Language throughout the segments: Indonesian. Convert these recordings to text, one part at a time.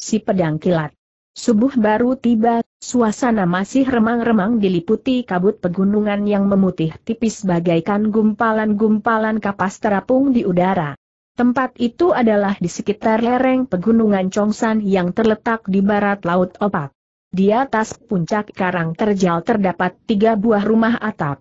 si pedang kilat. Subuh baru tiba, suasana masih remang-remang diliputi kabut pegunungan yang memutih tipis bagaikan gumpalan-gumpalan kapas terapung di udara. Tempat itu adalah di sekitar lereng pegunungan Chongsan yang terletak di barat Laut Opak. Di atas puncak karang terjal terdapat tiga buah rumah atap.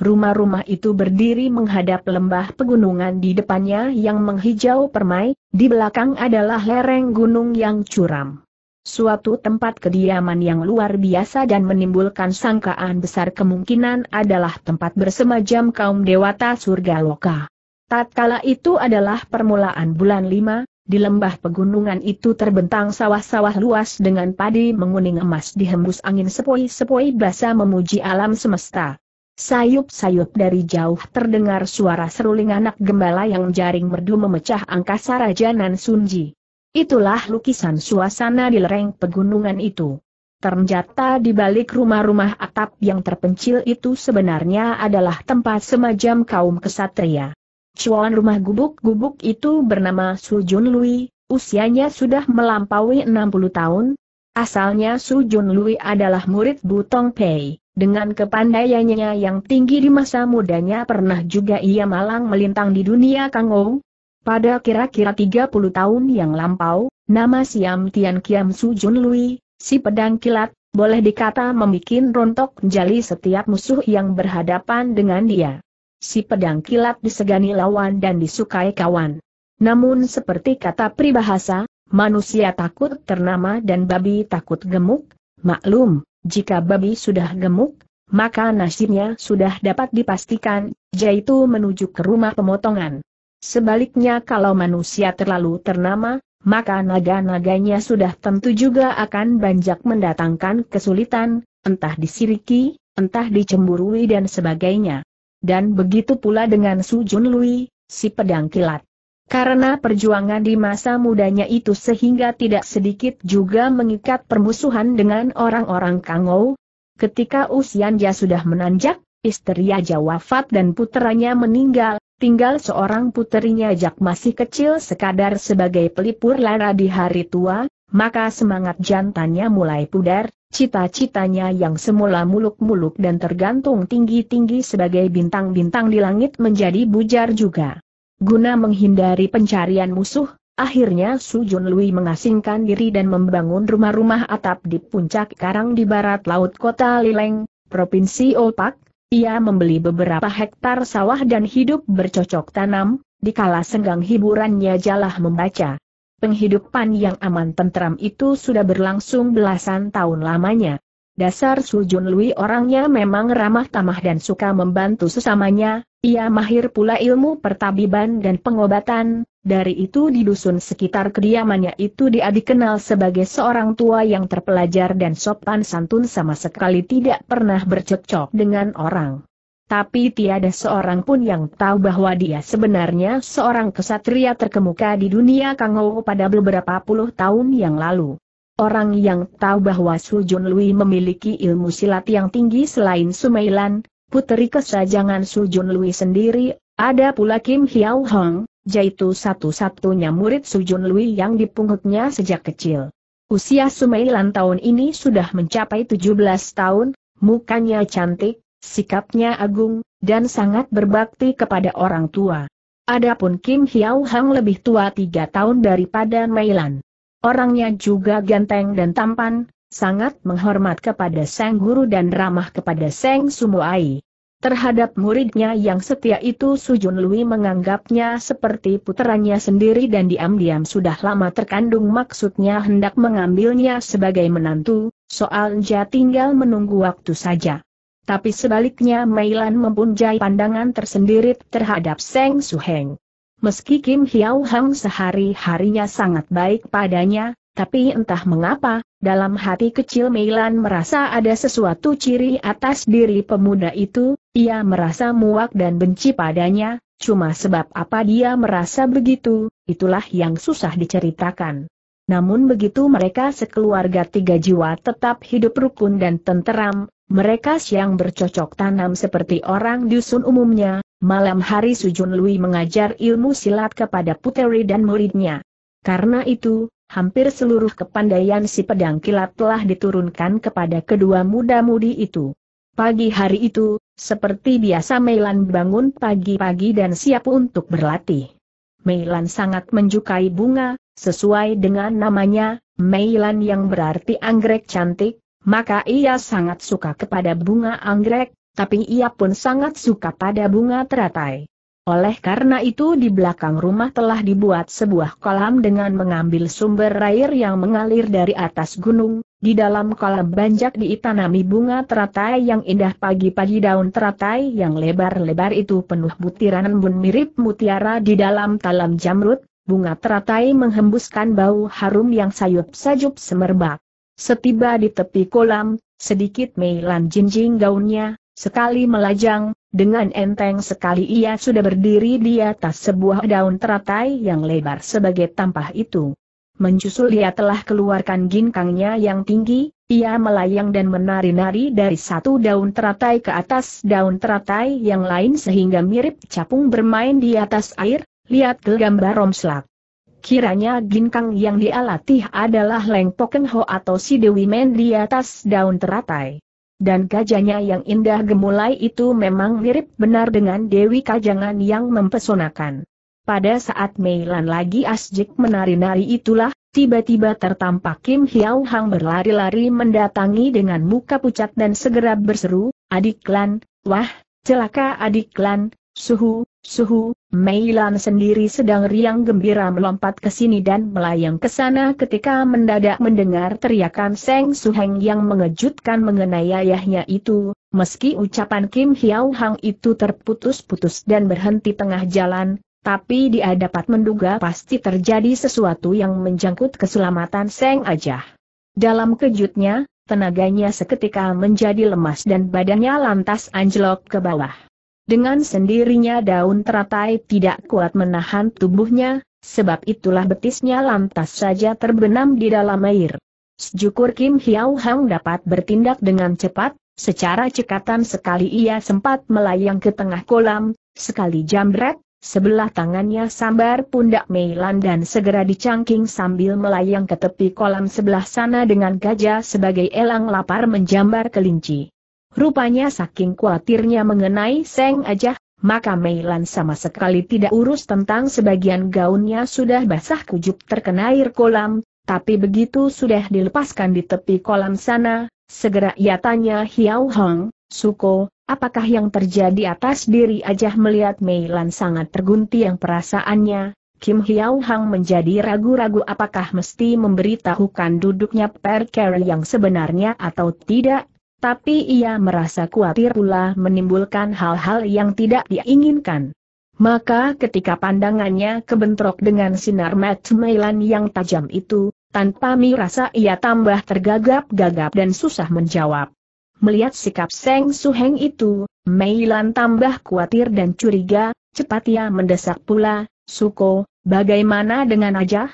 Rumah-rumah itu berdiri menghadap lembah pegunungan di depannya yang menghijau permai, di belakang adalah lereng gunung yang curam. Suatu tempat kediaman yang luar biasa dan menimbulkan sangkaan besar kemungkinan adalah tempat bersemajam kaum dewata surga loka. Tatkala itu adalah permulaan bulan lima, di lembah pegunungan itu terbentang sawah-sawah luas dengan padi menguning emas dihembus angin sepoi-sepoi basah memuji alam semesta. Sayup-sayup dari jauh terdengar suara seruling anak gembala yang jaring merdu memecah angkasa Raja Nan Sunji. Itulah lukisan suasana di lereng pegunungan itu. Ternyata di balik rumah-rumah atap yang terpencil itu sebenarnya adalah tempat semacam kaum kesatria. Cuan rumah gubuk-gubuk itu bernama Su Jun Lui, usianya sudah melampaui 60 tahun. Asalnya Su Jun Lui adalah murid Butong Pei. Dengan kepandaiannya yang tinggi di masa mudanya pernah juga ia malang melintang di dunia Ou. Pada kira-kira 30 tahun yang lampau, nama Siam Tian Kiam Jun Lui, si pedang kilat, boleh dikata membuat rontok jali setiap musuh yang berhadapan dengan dia. Si pedang kilat disegani lawan dan disukai kawan. Namun seperti kata pribahasa, manusia takut ternama dan babi takut gemuk, maklum, jika babi sudah gemuk, maka nasibnya sudah dapat dipastikan, yaitu menuju ke rumah pemotongan. Sebaliknya kalau manusia terlalu ternama, maka naga-naganya sudah tentu juga akan banyak mendatangkan kesulitan, entah disiriki, entah dicemburui dan sebagainya. Dan begitu pula dengan Su Jun Lui, si pedang kilat. Karena perjuangan di masa mudanya itu sehingga tidak sedikit juga mengikat permusuhan dengan orang-orang Kangou. Ketika usianya sudah menanjak, istri Aja wafat dan puteranya meninggal, tinggal seorang puterinya Jak masih kecil sekadar sebagai pelipur lara di hari tua, maka semangat jantannya mulai pudar, cita-citanya yang semula muluk-muluk dan tergantung tinggi-tinggi sebagai bintang-bintang di langit menjadi bujar juga. Guna menghindari pencarian musuh, akhirnya Su Jun Lui mengasingkan diri dan membangun rumah-rumah atap di puncak karang di barat laut kota Lileng, Provinsi Olpak. Ia membeli beberapa hektar sawah dan hidup bercocok tanam, di kala senggang hiburannya jalah membaca. Penghidupan yang aman tentram itu sudah berlangsung belasan tahun lamanya. Dasar Sujun Lui orangnya memang ramah tamah dan suka membantu sesamanya, ia mahir pula ilmu pertabiban dan pengobatan, dari itu di dusun sekitar kediamannya itu dia dikenal sebagai seorang tua yang terpelajar dan sopan santun sama sekali tidak pernah bercocok dengan orang. Tapi tiada seorang pun yang tahu bahwa dia sebenarnya seorang kesatria terkemuka di dunia Kangou pada beberapa puluh tahun yang lalu. Orang yang tahu bahwa Su Jun Lui memiliki ilmu silat yang tinggi selain Sumailan, putri kesajangan Su Jun Lui sendiri, ada pula Kim Hiao Hong, yaitu satu-satunya murid Su Jun Lui yang dipungutnya sejak kecil. Usia Sumailan tahun ini sudah mencapai 17 tahun, mukanya cantik, sikapnya agung, dan sangat berbakti kepada orang tua. Adapun Kim Hiao Hang lebih tua tiga tahun daripada Mailan. Orangnya juga ganteng dan tampan, sangat menghormat kepada Sang Guru dan ramah kepada Sang Sumuai. Terhadap muridnya yang setia itu Sujun Lui menganggapnya seperti puterannya sendiri dan diam-diam sudah lama terkandung maksudnya hendak mengambilnya sebagai menantu, soalnya tinggal menunggu waktu saja. Tapi sebaliknya Mei Lan mempunyai pandangan tersendiri terhadap Seng Heng. Meski Kim Hiao Hang sehari-harinya sangat baik padanya, tapi entah mengapa, dalam hati kecil Meilan merasa ada sesuatu ciri atas diri pemuda itu, ia merasa muak dan benci padanya, cuma sebab apa dia merasa begitu, itulah yang susah diceritakan. Namun begitu mereka sekeluarga tiga jiwa tetap hidup rukun dan tenteram, mereka siang bercocok tanam seperti orang dusun umumnya, malam hari Sujun Lui mengajar ilmu silat kepada puteri dan muridnya. Karena itu, hampir seluruh kepandaian si pedang kilat telah diturunkan kepada kedua muda-mudi itu. Pagi hari itu, seperti biasa Meilan bangun pagi-pagi dan siap untuk berlatih. Meilan sangat menjukai bunga, sesuai dengan namanya, Meilan yang berarti anggrek cantik, maka ia sangat suka kepada bunga anggrek, tapi ia pun sangat suka pada bunga teratai. Oleh karena itu di belakang rumah telah dibuat sebuah kolam dengan mengambil sumber air yang mengalir dari atas gunung, di dalam kolam banjak diitanami bunga teratai yang indah pagi-pagi daun teratai yang lebar-lebar itu penuh butiran embun mirip mutiara di dalam talam jamrut, bunga teratai menghembuskan bau harum yang sayup-sayup semerbak. Setiba di tepi kolam, sedikit meilan jinjing gaunnya, sekali melajang, dengan enteng sekali ia sudah berdiri di atas sebuah daun teratai yang lebar sebagai tampah itu. Mencusul ia telah keluarkan ginkangnya yang tinggi, ia melayang dan menari-nari dari satu daun teratai ke atas daun teratai yang lain sehingga mirip capung bermain di atas air, lihat gambar romslak. Kiranya ginkang yang dia latih adalah Leng Poken Ho atau si Dewi Men di atas daun teratai. Dan gajahnya yang indah gemulai itu memang mirip benar dengan Dewi Kajangan yang mempesonakan. Pada saat Mei Lan lagi asjik menari-nari itulah, tiba-tiba tertampak Kim Hiao Hang berlari-lari mendatangi dengan muka pucat dan segera berseru, Adik Lan, wah, celaka Adik Lan, suhu, Suhu, Meilan sendiri sedang riang gembira melompat ke sini dan melayang ke sana ketika mendadak mendengar teriakan Seng Suheng yang mengejutkan mengenai ayahnya itu, meski ucapan Kim Hiao Hang itu terputus-putus dan berhenti tengah jalan, tapi dia dapat menduga pasti terjadi sesuatu yang menjangkut keselamatan Seng Aja. Dalam kejutnya, tenaganya seketika menjadi lemas dan badannya lantas anjlok ke bawah. Dengan sendirinya daun teratai tidak kuat menahan tubuhnya, sebab itulah betisnya lantas saja terbenam di dalam air. Sejukur Kim Hiao Hang dapat bertindak dengan cepat, secara cekatan sekali ia sempat melayang ke tengah kolam, sekali jambret, sebelah tangannya sambar pundak Meilan dan segera dicangking sambil melayang ke tepi kolam sebelah sana dengan gajah sebagai elang lapar menjambar kelinci. Rupanya saking khawatirnya mengenai Seng Ajah, maka Meilan sama sekali tidak urus tentang sebagian gaunnya sudah basah kujub terkena air kolam, tapi begitu sudah dilepaskan di tepi kolam sana, segera ia tanya Hiau Hong, Suko, apakah yang terjadi atas diri Ajah melihat Meilan sangat tergunti yang perasaannya, Kim Hiau Hang menjadi ragu-ragu apakah mesti memberitahukan duduknya Per perker yang sebenarnya atau tidak, tapi ia merasa khawatir pula menimbulkan hal-hal yang tidak diinginkan. Maka ketika pandangannya kebentrok dengan sinar Matt Mailan yang tajam itu, tanpa mirasa ia tambah tergagap-gagap dan susah menjawab. Melihat sikap Seng Heng itu, Mailan tambah khawatir dan curiga, cepat ia mendesak pula, Suko, bagaimana dengan aja?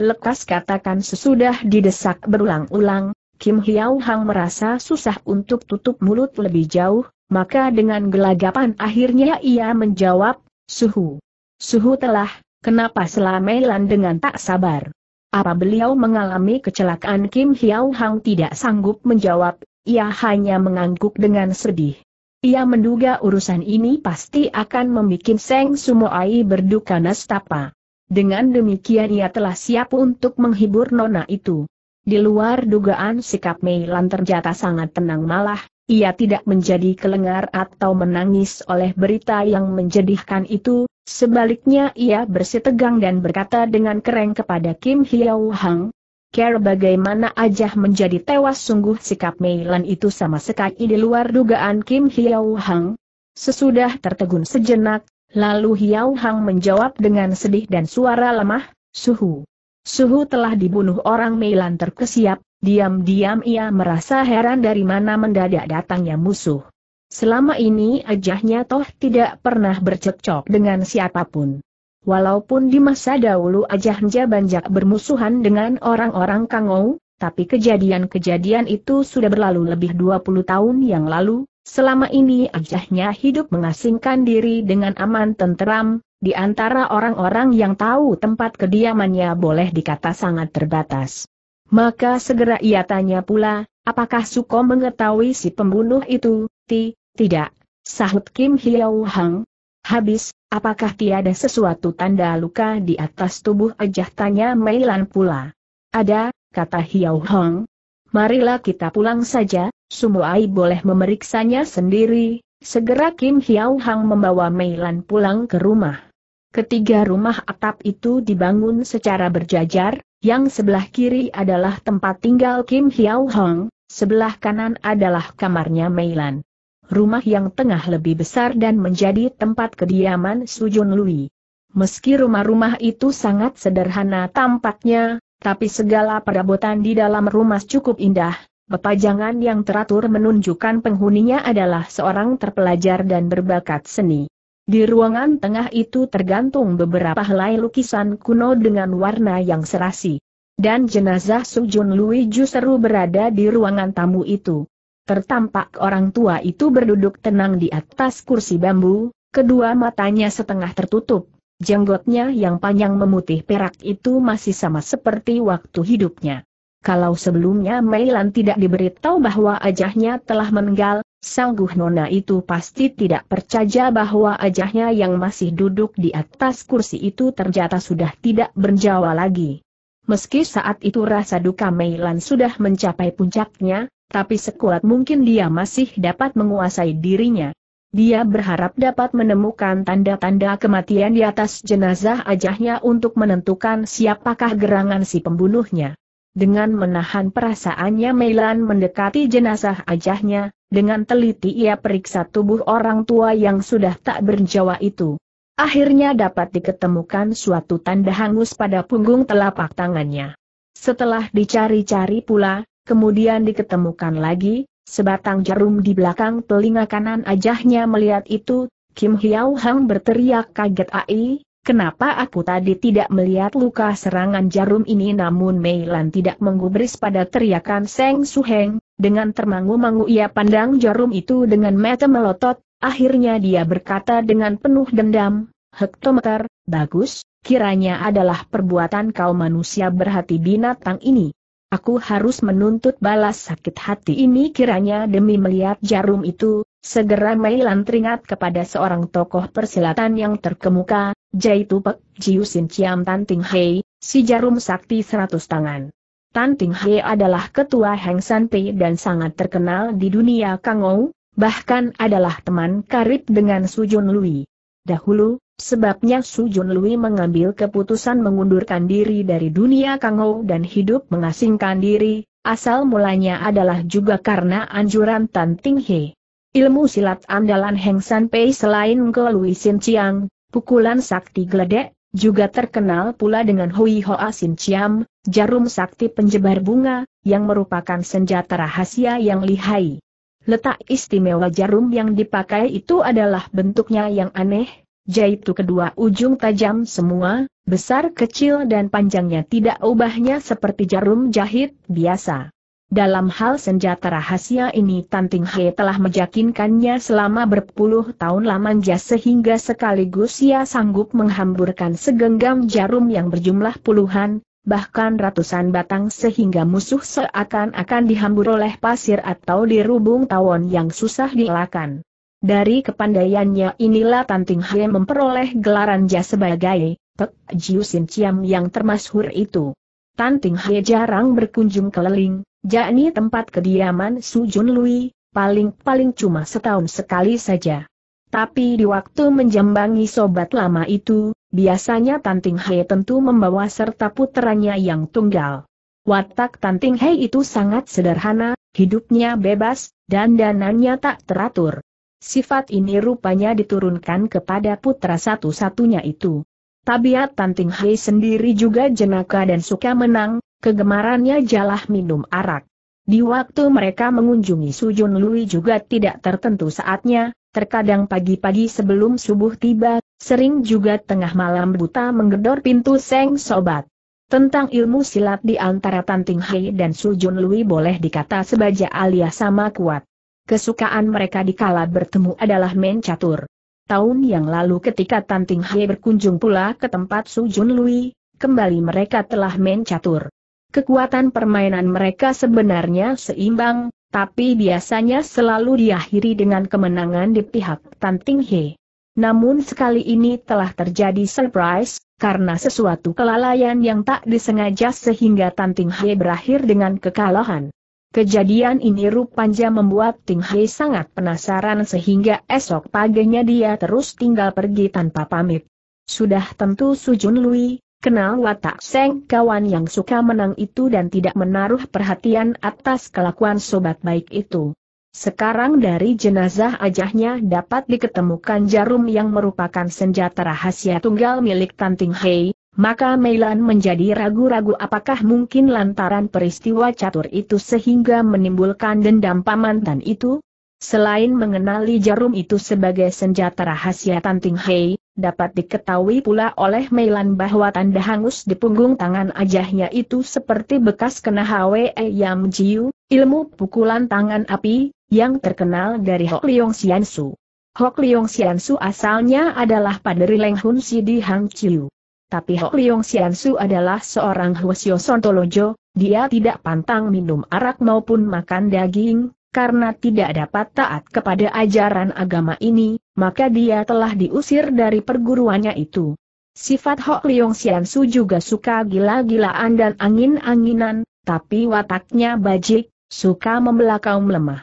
Lekas katakan sesudah didesak berulang-ulang, Kim Hyau Hang merasa susah untuk tutup mulut lebih jauh, maka dengan gelagapan akhirnya ia menjawab, Suhu. Suhu telah, kenapa selamelan dengan tak sabar? Apa beliau mengalami kecelakaan Kim Hyau Hang tidak sanggup menjawab, ia hanya mengangguk dengan sedih. Ia menduga urusan ini pasti akan membuat Seng Sumoai berduka nastapa. Dengan demikian ia telah siap untuk menghibur nona itu. Di luar dugaan sikap Mei Lan sangat tenang malah, ia tidak menjadi kelengar atau menangis oleh berita yang menjedihkan itu, sebaliknya ia bersitegang dan berkata dengan keren kepada Kim Hyau Hang, Care bagaimana Ajah menjadi tewas sungguh sikap Mei Lan itu sama sekali di luar dugaan Kim Hyau Hang. Sesudah tertegun sejenak, lalu Hyau Hang menjawab dengan sedih dan suara lemah, Suhu. Suhu telah dibunuh orang Meilan terkesiap, diam-diam ia merasa heran dari mana mendadak datangnya musuh. Selama ini ajahnya toh tidak pernah bercekcok dengan siapapun. Walaupun di masa dahulu ajah Nja Banjak bermusuhan dengan orang-orang Kangou, tapi kejadian-kejadian itu sudah berlalu lebih 20 tahun yang lalu, selama ini ajahnya hidup mengasingkan diri dengan aman tenteram, di antara orang-orang yang tahu tempat kediamannya boleh dikata sangat terbatas. Maka segera ia tanya pula, apakah Suko mengetahui si pembunuh itu, Ti, tidak, sahut Kim Hiau Hang. Habis, apakah tiada sesuatu tanda luka di atas tubuh ajah tanya Meilan pula. Ada, kata Hiau Hang. Marilah kita pulang saja, Sumuai boleh memeriksanya sendiri, Segera Kim Hiao Hang membawa Mei Lan pulang ke rumah. Ketiga rumah atap itu dibangun secara berjajar, yang sebelah kiri adalah tempat tinggal Kim Hiao Hang, sebelah kanan adalah kamarnya Mei Lan. Rumah yang tengah lebih besar dan menjadi tempat kediaman Su Jun Lui. Meski rumah-rumah itu sangat sederhana tampaknya, tapi segala perabotan di dalam rumah cukup indah, Pepajangan yang teratur menunjukkan penghuninya adalah seorang terpelajar dan berbakat seni. Di ruangan tengah itu tergantung beberapa helai lukisan kuno dengan warna yang serasi. Dan jenazah Sujun Lui justru berada di ruangan tamu itu. Tertampak orang tua itu berduduk tenang di atas kursi bambu, kedua matanya setengah tertutup, jenggotnya yang panjang memutih perak itu masih sama seperti waktu hidupnya. Kalau sebelumnya Meilan tidak diberitahu bahwa ajahnya telah meninggal, sangguh nona itu pasti tidak percaya bahwa ajahnya yang masih duduk di atas kursi itu ternyata sudah tidak berjawa lagi. Meski saat itu rasa duka Meilan sudah mencapai puncaknya, tapi sekuat mungkin dia masih dapat menguasai dirinya. Dia berharap dapat menemukan tanda-tanda kematian di atas jenazah ajahnya untuk menentukan siapakah gerangan si pembunuhnya. Dengan menahan perasaannya Meilan mendekati jenazah ajahnya, dengan teliti ia periksa tubuh orang tua yang sudah tak berjawa itu. Akhirnya dapat diketemukan suatu tanda hangus pada punggung telapak tangannya. Setelah dicari-cari pula, kemudian diketemukan lagi, sebatang jarum di belakang telinga kanan ajahnya melihat itu, Kim Hiao Hang berteriak kaget ai, Kenapa aku tadi tidak melihat luka serangan jarum ini namun Meilan tidak menggubris pada teriakan Seng Heng, dengan termangu-mangu ia pandang jarum itu dengan mata melotot, akhirnya dia berkata dengan penuh dendam, hektometer, bagus, kiranya adalah perbuatan kau manusia berhati binatang ini. Aku harus menuntut balas sakit hati ini kiranya demi melihat jarum itu, Segera Lan teringat kepada seorang tokoh persilatan yang terkemuka, Jaitu Jiu Sin Ciam Tan Ting Hei, si jarum sakti seratus tangan. Tan Ting Hei adalah ketua Heng San Pei dan sangat terkenal di dunia Kangou, bahkan adalah teman karib dengan Su Jun Lui. Dahulu, sebabnya Su Jun Lui mengambil keputusan mengundurkan diri dari dunia Kangou dan hidup mengasingkan diri, asal mulanya adalah juga karena anjuran Tan Ting Hei. Ilmu silat andalan Heng San Pei selain ke Lui Sin Chiang, Pukulan sakti geledek, juga terkenal pula dengan Hui Hoa Sin Chiam, jarum sakti penjebar bunga, yang merupakan senjata rahasia yang lihai. Letak istimewa jarum yang dipakai itu adalah bentuknya yang aneh, yaitu kedua ujung tajam semua, besar kecil dan panjangnya tidak ubahnya seperti jarum jahit biasa. Dalam hal senjata rahasia ini Tanting He telah meyakinkannya selama berpuluh tahun lamanya sehingga sekaligus ia sanggup menghamburkan segenggam jarum yang berjumlah puluhan, bahkan ratusan batang sehingga musuh seakan-akan dihambur oleh pasir atau dirubung tawon yang susah dielakkan. Dari kepandaiannya inilah Tanting He memperoleh gelaran jas sebagai Pek Jiu Sin Chiam yang termasyhur itu. Tanting He jarang berkunjung keliling, Yakni tempat kediaman Su Jun Lui, paling-paling cuma setahun sekali saja. Tapi di waktu menjembangi sobat lama itu, biasanya Tanting Hei tentu membawa serta putranya yang tunggal. Watak Tanting Hei itu sangat sederhana, hidupnya bebas, dan dananya tak teratur. Sifat ini rupanya diturunkan kepada putra satu-satunya itu. Tabiat Tanting Hei sendiri juga jenaka dan suka menang, Kegemarannya jalah minum arak. Di waktu mereka mengunjungi Sujun Lui juga tidak tertentu saatnya, terkadang pagi-pagi sebelum subuh tiba, sering juga tengah malam buta menggedor pintu Seng Sobat. Tentang ilmu silat di antara Tanting Hei Hai dan Sujun Lui boleh dikata sebaja alias sama kuat. Kesukaan mereka di dikala bertemu adalah main catur. Tahun yang lalu ketika Tanting Hei Hai berkunjung pula ke tempat Sujun Lui, kembali mereka telah main catur. Kekuatan permainan mereka sebenarnya seimbang, tapi biasanya selalu diakhiri dengan kemenangan di pihak Tan Ting He. Namun sekali ini telah terjadi surprise, karena sesuatu kelalaian yang tak disengaja sehingga Tan Ting He berakhir dengan kekalahan. Kejadian ini rupanya membuat Ting He sangat penasaran sehingga esok paginya dia terus tinggal pergi tanpa pamit. Sudah tentu Sujun Lui, Kenal watak Seng kawan yang suka menang itu dan tidak menaruh perhatian atas kelakuan sobat baik itu. Sekarang dari jenazah ajahnya dapat diketemukan jarum yang merupakan senjata rahasia tunggal milik Tanting Hei, maka Meilan menjadi ragu-ragu apakah mungkin lantaran peristiwa catur itu sehingga menimbulkan dendam pamantan itu? Selain mengenali jarum itu sebagai senjata rahasia Tanting Hei, Dapat diketahui pula oleh Meilan bahwa tanda hangus di punggung tangan ajahnya itu seperti bekas kena Hwe Yam Jiu, ilmu pukulan tangan api, yang terkenal dari Hok Leong Sian Su. Hok Leong Sian Su asalnya adalah paderi Leng Hun Si di Hang Chiu. Tapi Hok Leong Sian Su adalah seorang Hwasyo Sontolojo, dia tidak pantang minum arak maupun makan daging, karena tidak dapat taat kepada ajaran agama ini, maka dia telah diusir dari perguruannya itu. Sifat Hok Leong Sian Su juga suka gila-gilaan dan angin-anginan, tapi wataknya bajik, suka membelakang lemah.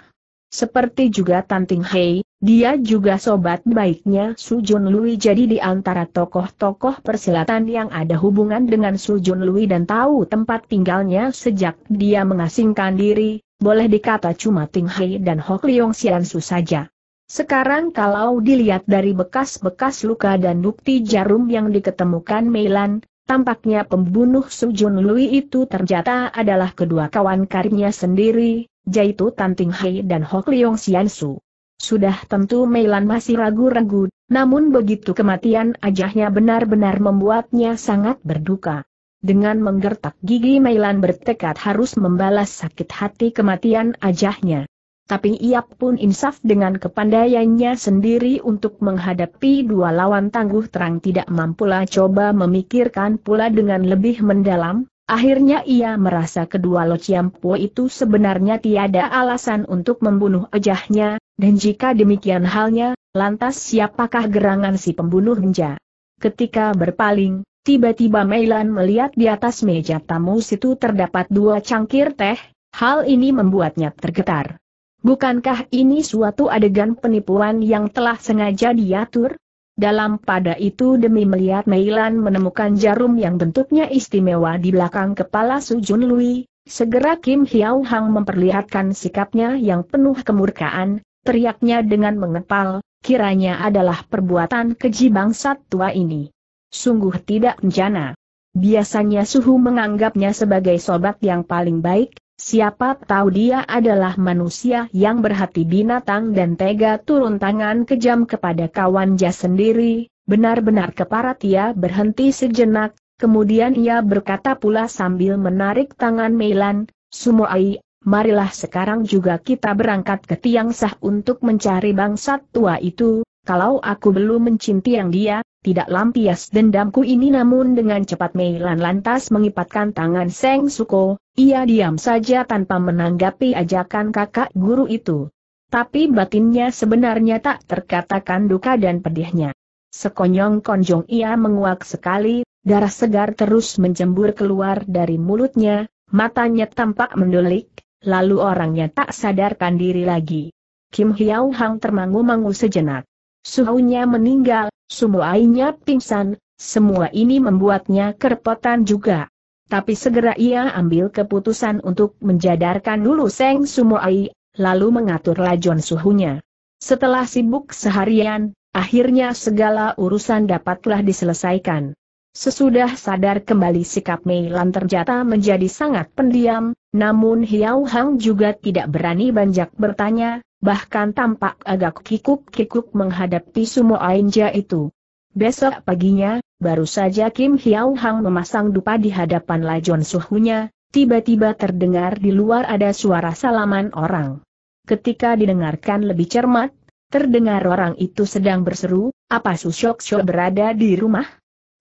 Seperti juga Tanting Hei, dia juga sobat baiknya Su Jun Lui jadi di antara tokoh-tokoh persilatan yang ada hubungan dengan Su Jun Lui dan tahu tempat tinggalnya sejak dia mengasingkan diri, boleh dikata cuma Ting Hai dan Hok Leong Xiansu saja. Sekarang kalau dilihat dari bekas-bekas luka dan bukti jarum yang diketemukan Meilan, tampaknya pembunuh Su Jun Lui itu ternyata adalah kedua kawan karibnya sendiri, yaitu Tan Ting Hai dan Hok Leong Xiansu. Sudah tentu Meilan masih ragu-ragu, namun begitu kematian ajahnya benar-benar membuatnya sangat berduka dengan menggertak gigi Mailan bertekad harus membalas sakit hati kematian ajahnya. Tapi ia pun insaf dengan kepandaiannya sendiri untuk menghadapi dua lawan tangguh terang tidak mampulah coba memikirkan pula dengan lebih mendalam, Akhirnya ia merasa kedua Lo Chiampo itu sebenarnya tiada alasan untuk membunuh ajahnya, dan jika demikian halnya, lantas siapakah gerangan si pembunuh Nja? Ketika berpaling, Tiba-tiba Meilan melihat di atas meja tamu situ terdapat dua cangkir teh, hal ini membuatnya tergetar. Bukankah ini suatu adegan penipuan yang telah sengaja diatur? Dalam pada itu demi melihat Meilan menemukan jarum yang bentuknya istimewa di belakang kepala Jun Lui, segera Kim Hiao Hang memperlihatkan sikapnya yang penuh kemurkaan, teriaknya dengan mengepal, kiranya adalah perbuatan keji bangsat tua ini sungguh tidak rencana. Biasanya Suhu menganggapnya sebagai sobat yang paling baik, siapa tahu dia adalah manusia yang berhati binatang dan tega turun tangan kejam kepada kawan jas sendiri, benar-benar keparat ia berhenti sejenak, kemudian ia berkata pula sambil menarik tangan Meilan, Sumoai, marilah sekarang juga kita berangkat ke Tiang untuk mencari bangsat tua itu, kalau aku belum mencintai yang dia, tidak lampias dendamku ini namun dengan cepat Meilan lantas mengipatkan tangan Seng Suko, ia diam saja tanpa menanggapi ajakan kakak guru itu. Tapi batinnya sebenarnya tak terkatakan duka dan pedihnya. Sekonyong-konjong ia menguak sekali, darah segar terus menjembur keluar dari mulutnya, matanya tampak mendelik, lalu orangnya tak sadarkan diri lagi. Kim Hiau Hang termangu-mangu sejenak. Suhunya meninggal, Sumuainya pingsan, semua ini membuatnya kerepotan juga. Tapi segera ia ambil keputusan untuk menjadarkan dulu Seng Sumuai, lalu mengatur lajun suhunya. Setelah sibuk seharian, akhirnya segala urusan dapatlah diselesaikan. Sesudah sadar kembali sikap Mei Lan terjata menjadi sangat pendiam, namun Hiao Hang juga tidak berani banyak bertanya, bahkan tampak agak kikuk-kikuk menghadapi Sumo Ainja itu. Besok paginya, baru saja Kim Hiao Hang memasang dupa di hadapan Lajon Suhunya, tiba-tiba terdengar di luar ada suara salaman orang. Ketika didengarkan lebih cermat, terdengar orang itu sedang berseru, apa susok-sok berada di rumah?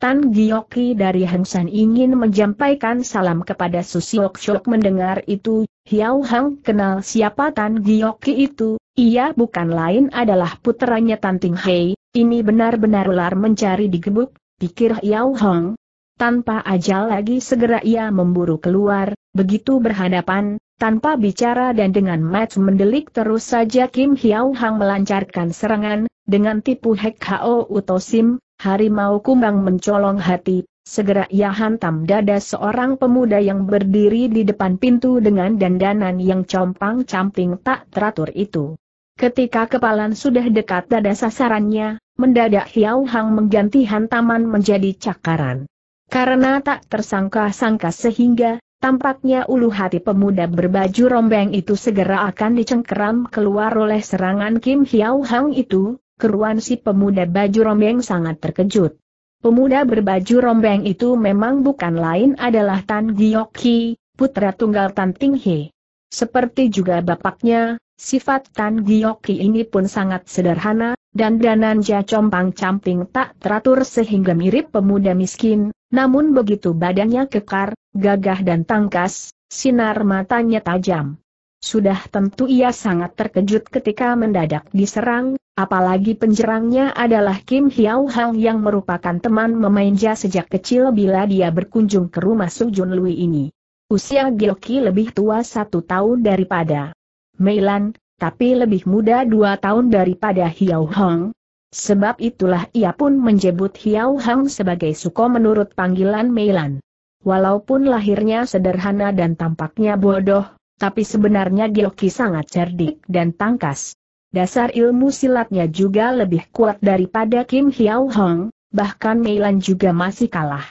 Tan Gioki dari Hengsan ingin menjampaikan salam kepada Susiok Shok mendengar itu, Hiao Hang kenal siapa Tan Gioki itu, ia bukan lain adalah puteranya Tan Ting Hei, ini benar-benar ular mencari digebuk, pikir Hiao Hang. Tanpa ajal lagi segera ia memburu keluar, begitu berhadapan, tanpa bicara dan dengan match mendelik terus saja Kim Hiao Hang melancarkan serangan, dengan tipu Hek Hao Utosim, Harimau kumbang mencolong hati, segera ia hantam dada seorang pemuda yang berdiri di depan pintu dengan dandanan yang compang-camping tak teratur itu. Ketika kepalan sudah dekat dada sasarannya, mendadak Hiau Hang mengganti hantaman menjadi cakaran. Karena tak tersangka-sangka sehingga, Tampaknya ulu hati pemuda berbaju rombeng itu segera akan dicengkeram keluar oleh serangan Kim Hiau Hang itu, keruan si pemuda baju rombeng sangat terkejut. Pemuda berbaju rombeng itu memang bukan lain adalah Tan Giyoki, putra tunggal Tan Ting He. Seperti juga bapaknya, sifat Tan Giyoki ini pun sangat sederhana, dan dananja compang-camping tak teratur sehingga mirip pemuda miskin, namun begitu badannya kekar, gagah dan tangkas, sinar matanya tajam. Sudah tentu ia sangat terkejut ketika mendadak diserang, Apalagi penjerangnya adalah Kim Hiao Hang yang merupakan teman memainja sejak kecil bila dia berkunjung ke rumah Jun Lui ini. Usia Gilki lebih tua satu tahun daripada Meilan, tapi lebih muda dua tahun daripada Hiao Hang. Sebab itulah ia pun menjebut Hiao Hang sebagai Suko menurut panggilan Meilan. Walaupun lahirnya sederhana dan tampaknya bodoh, tapi sebenarnya Gilki sangat cerdik dan tangkas. Dasar ilmu silatnya juga lebih kuat daripada Kim Hiao Hong, bahkan Meilan juga masih kalah.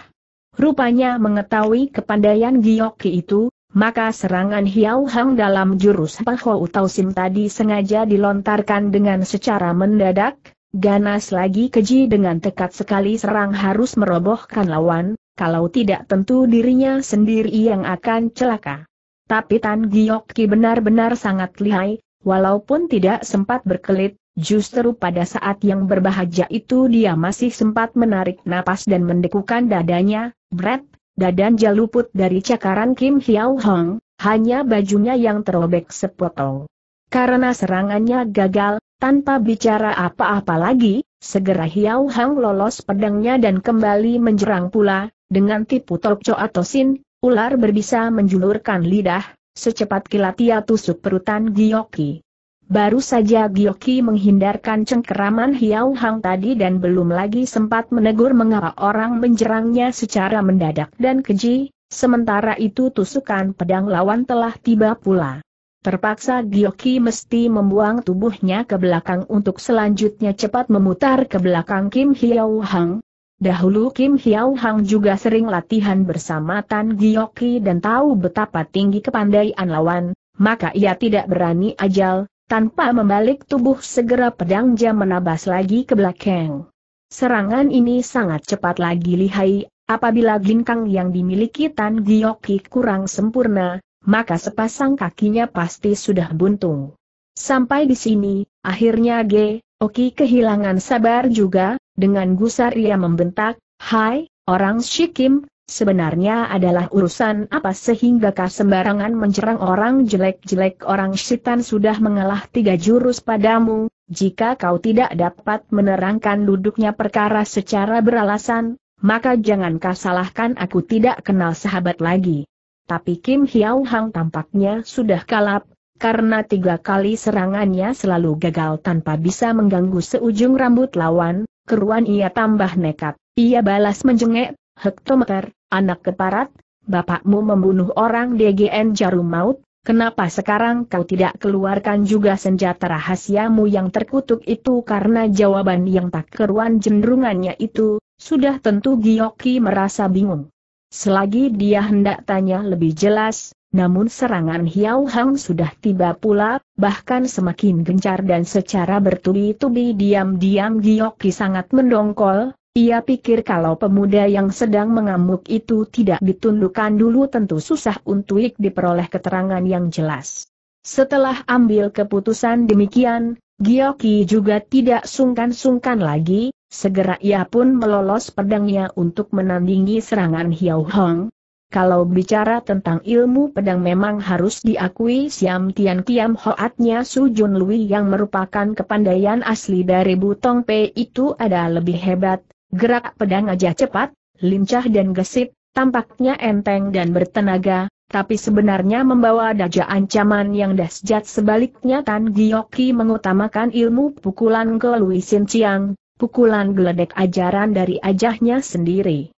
Rupanya mengetahui kepandaian Giyoki itu, maka serangan Hiao Hong dalam jurus Pahou Utau Sim tadi sengaja dilontarkan dengan secara mendadak, ganas lagi keji dengan tekat sekali serang harus merobohkan lawan, kalau tidak tentu dirinya sendiri yang akan celaka. Tapi Tan Giyoki benar-benar sangat lihai, Walaupun tidak sempat berkelit, justru pada saat yang berbahagia itu dia masih sempat menarik napas dan mendekukan dadanya, Brett, dadan jaluput dari cakaran Kim Hiau Hong, hanya bajunya yang terobek sepotong. Karena serangannya gagal, tanpa bicara apa-apa lagi, segera Hiau Hong lolos pedangnya dan kembali menjerang pula, dengan tipu tokco atau sin, ular berbisa menjulurkan lidah, Secepat kilat ia tusuk perutan Gioki. Baru saja Gioki menghindarkan cengkeraman Hiau Hang tadi dan belum lagi sempat menegur mengapa orang menjerangnya secara mendadak dan keji, sementara itu tusukan pedang lawan telah tiba pula. Terpaksa Gioki mesti membuang tubuhnya ke belakang untuk selanjutnya cepat memutar ke belakang Kim Hiau Hang, Dahulu Kim Hiao Hang juga sering latihan bersama Tan Gioki dan tahu betapa tinggi kepandaian lawan, maka ia tidak berani ajal, tanpa membalik tubuh segera pedang jam menabas lagi ke belakang. Serangan ini sangat cepat lagi lihai, apabila ginkang yang dimiliki Tan Gioki kurang sempurna, maka sepasang kakinya pasti sudah buntung. Sampai di sini, akhirnya G. Oki kehilangan sabar juga, dengan gusar ia membentak, Hai, orang Shikim, sebenarnya adalah urusan apa sehingga kau sembarangan orang jelek-jelek orang Shitan sudah mengalah tiga jurus padamu, jika kau tidak dapat menerangkan duduknya perkara secara beralasan, maka jangan kau salahkan aku tidak kenal sahabat lagi. Tapi Kim Hiao Hang tampaknya sudah kalap, karena tiga kali serangannya selalu gagal tanpa bisa mengganggu seujung rambut lawan, keruan ia tambah nekat. Ia balas menjengek, Hektometer, anak keparat, bapakmu membunuh orang DGN jarum maut, kenapa sekarang kau tidak keluarkan juga senjata rahasiamu yang terkutuk itu karena jawaban yang tak keruan jendrungannya itu, sudah tentu Giyoki merasa bingung. Selagi dia hendak tanya lebih jelas, namun serangan Hiao Hang sudah tiba pula, bahkan semakin gencar dan secara bertubi-tubi diam-diam Giyoki sangat mendongkol, ia pikir kalau pemuda yang sedang mengamuk itu tidak ditundukkan dulu tentu susah untuk diperoleh keterangan yang jelas. Setelah ambil keputusan demikian, Giokki juga tidak sungkan-sungkan lagi, segera ia pun melolos pedangnya untuk menandingi serangan Hiao Hong, kalau bicara tentang ilmu pedang memang harus diakui Siam Tian Kiam Hoatnya Su Jun Lui yang merupakan kepandaian asli dari Butong Pei itu ada lebih hebat, gerak pedang aja cepat, lincah dan gesit, tampaknya enteng dan bertenaga, tapi sebenarnya membawa daja ancaman yang dahsyat sebaliknya Tan Gioki mengutamakan ilmu pukulan ke Lui Sin Chiang, pukulan geledek ajaran dari ajahnya sendiri.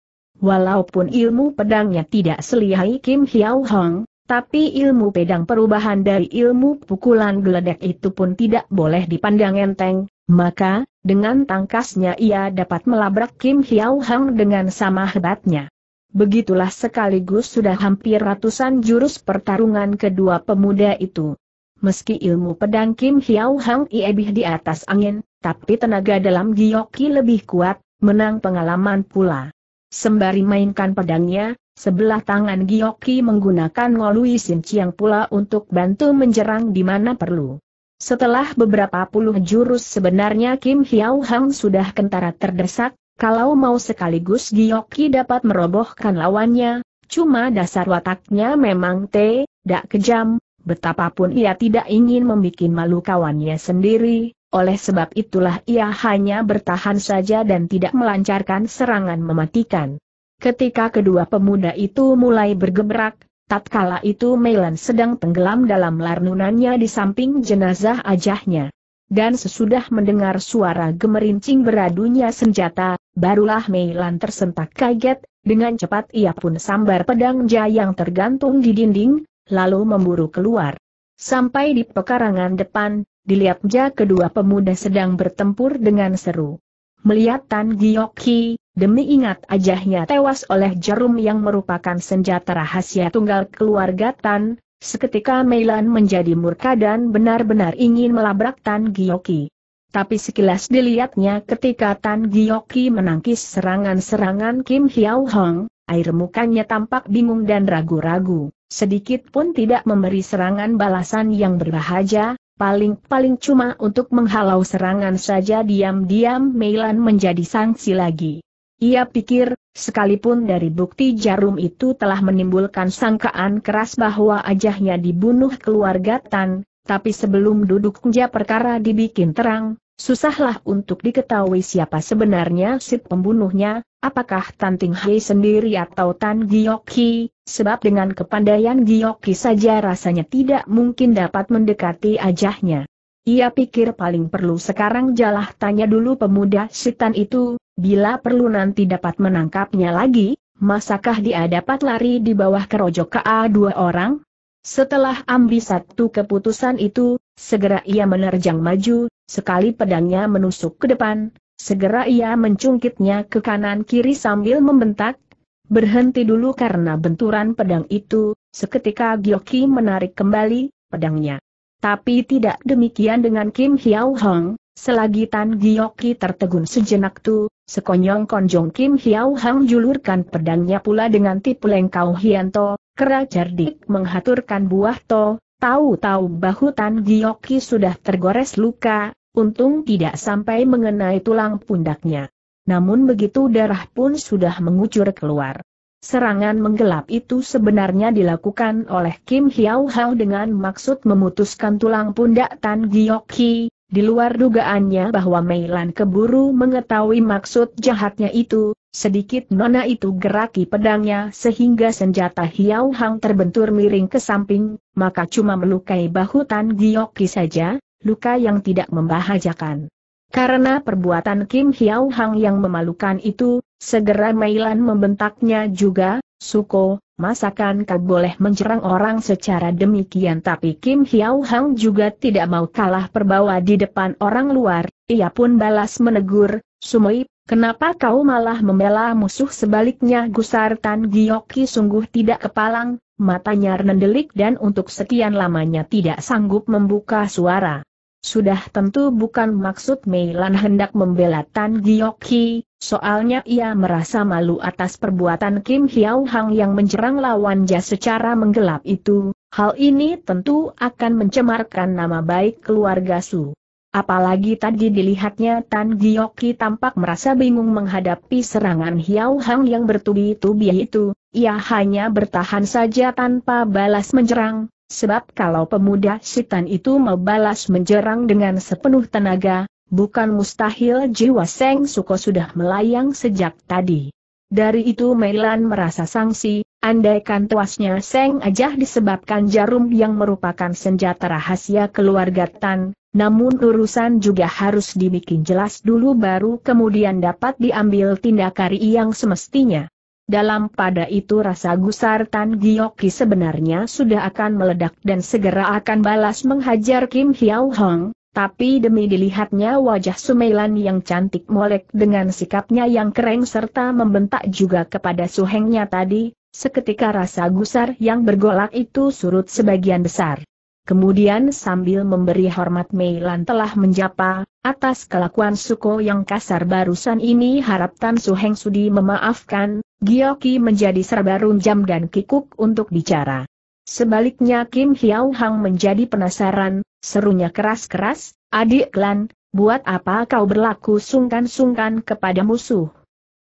Walaupun ilmu pedangnya tidak selihai Kim Hiao Hong, tapi ilmu pedang perubahan dari ilmu pukulan geledek itu pun tidak boleh dipandang enteng, maka, dengan tangkasnya ia dapat melabrak Kim Hiao Hong dengan sama hebatnya. Begitulah sekaligus sudah hampir ratusan jurus pertarungan kedua pemuda itu. Meski ilmu pedang Kim Hiao Hong iebih di atas angin, tapi tenaga dalam Giyoki lebih kuat, menang pengalaman pula. Sembari mainkan pedangnya, sebelah tangan Gioki menggunakan ngolui Sin Chiang pula untuk bantu menjerang di mana perlu. Setelah beberapa puluh jurus sebenarnya Kim Hiao Hang sudah kentara terdesak, kalau mau sekaligus Gioki dapat merobohkan lawannya, cuma dasar wataknya memang te, dak kejam, betapapun ia tidak ingin membuat malu kawannya sendiri, oleh sebab itulah ia hanya bertahan saja dan tidak melancarkan serangan mematikan. Ketika kedua pemuda itu mulai bergerak, tatkala itu Melan sedang tenggelam dalam larnunannya di samping jenazah ajahnya. Dan sesudah mendengar suara gemerincing beradunya senjata, barulah Melan tersentak kaget, dengan cepat ia pun sambar pedang yang tergantung di dinding, lalu memburu keluar. Sampai di pekarangan depan, dilihatnya kedua pemuda sedang bertempur dengan seru. Melihat Tan Giyokhi, demi ingat ajahnya tewas oleh jarum yang merupakan senjata rahasia tunggal keluarga Tan, seketika Meilan menjadi murka dan benar-benar ingin melabrak Tan Giyokhi. Tapi sekilas dilihatnya ketika Tan Giyokhi menangkis serangan-serangan Kim Hiao Hong, air mukanya tampak bingung dan ragu-ragu, sedikit pun tidak memberi serangan balasan yang berbahaya, Paling-paling cuma untuk menghalau serangan saja diam-diam Meilan menjadi sanksi lagi. Ia pikir, sekalipun dari bukti jarum itu telah menimbulkan sangkaan keras bahwa ajahnya dibunuh keluarga Tan, tapi sebelum duduknya perkara dibikin terang, Susahlah untuk diketahui siapa sebenarnya si pembunuhnya, apakah Tan Ting Hei sendiri atau Tan Giyoki, sebab dengan kepandaian Giyoki saja rasanya tidak mungkin dapat mendekati ajahnya. Ia pikir paling perlu sekarang jalah tanya dulu pemuda setan itu, bila perlu nanti dapat menangkapnya lagi, masakah dia dapat lari di bawah kerojok a dua orang? Setelah ambil satu keputusan itu, segera ia menerjang maju, Sekali pedangnya menusuk ke depan, segera ia mencungkitnya ke kanan-kiri sambil membentak, Berhenti dulu karena benturan pedang itu, seketika Gyoki menarik kembali pedangnya. Tapi tidak demikian dengan Kim Hiao Hong, selagi Tan Gyoki tertegun sejenak tu, sekonyong-konjong Kim Hiao Hong julurkan pedangnya pula dengan tipu lengkau Hianto, kera cerdik menghaturkan buah toh, Tahu-tahu bahu Tan Gioki sudah tergores luka, untung tidak sampai mengenai tulang pundaknya. Namun begitu darah pun sudah mengucur keluar. Serangan menggelap itu sebenarnya dilakukan oleh Kim Hiao Hao dengan maksud memutuskan tulang pundak Tan Gioki, di luar dugaannya bahwa Mei Lan keburu mengetahui maksud jahatnya itu, Sedikit nona itu geraki pedangnya sehingga senjata Hiau Hang terbentur miring ke samping, maka cuma melukai bahu Tan Gioki saja, luka yang tidak membahajakan. Karena perbuatan Kim Hiau Hang yang memalukan itu, segera Mailan membentaknya juga, Suko, masakan kau boleh menjerang orang secara demikian tapi Kim Hiau Hang juga tidak mau kalah perbawa di depan orang luar, ia pun balas menegur, Sumoi, kenapa kau malah membela musuh sebaliknya Gusar Tan Gioki sungguh tidak kepalang, matanya rendelik dan untuk sekian lamanya tidak sanggup membuka suara. Sudah tentu bukan maksud Mei Meilan hendak membela Tan Gioki, soalnya ia merasa malu atas perbuatan Kim Hiao Hang yang menjerang lawannya secara menggelap itu, hal ini tentu akan mencemarkan nama baik keluarga Su. Apalagi tadi dilihatnya Tan Gioki tampak merasa bingung menghadapi serangan Hiao Hang yang bertubi-tubi itu, ia hanya bertahan saja tanpa balas menyerang, sebab kalau pemuda Sitan itu membalas menyerang dengan sepenuh tenaga, bukan mustahil jiwa Seng Suko sudah melayang sejak tadi. Dari itu Meilan merasa sangsi, andaikan tuasnya Seng ajah disebabkan jarum yang merupakan senjata rahasia keluarga Tan, namun urusan juga harus dibikin jelas dulu baru kemudian dapat diambil tindakari yang semestinya. Dalam pada itu rasa gusar Tan Gioki sebenarnya sudah akan meledak dan segera akan balas menghajar Kim Hiao Hong, tapi demi dilihatnya wajah Sumeilan yang cantik molek dengan sikapnya yang keren serta membentak juga kepada suhengnya tadi, seketika rasa gusar yang bergolak itu surut sebagian besar. Kemudian sambil memberi hormat Meilan telah menjapa, atas kelakuan Suko yang kasar barusan ini harap Tan Suheng Sudi memaafkan, Gioki menjadi serba runjam dan kikuk untuk bicara. Sebaliknya Kim Hiao Hang menjadi penasaran, serunya keras-keras, adik Klan, buat apa kau berlaku sungkan-sungkan kepada musuh?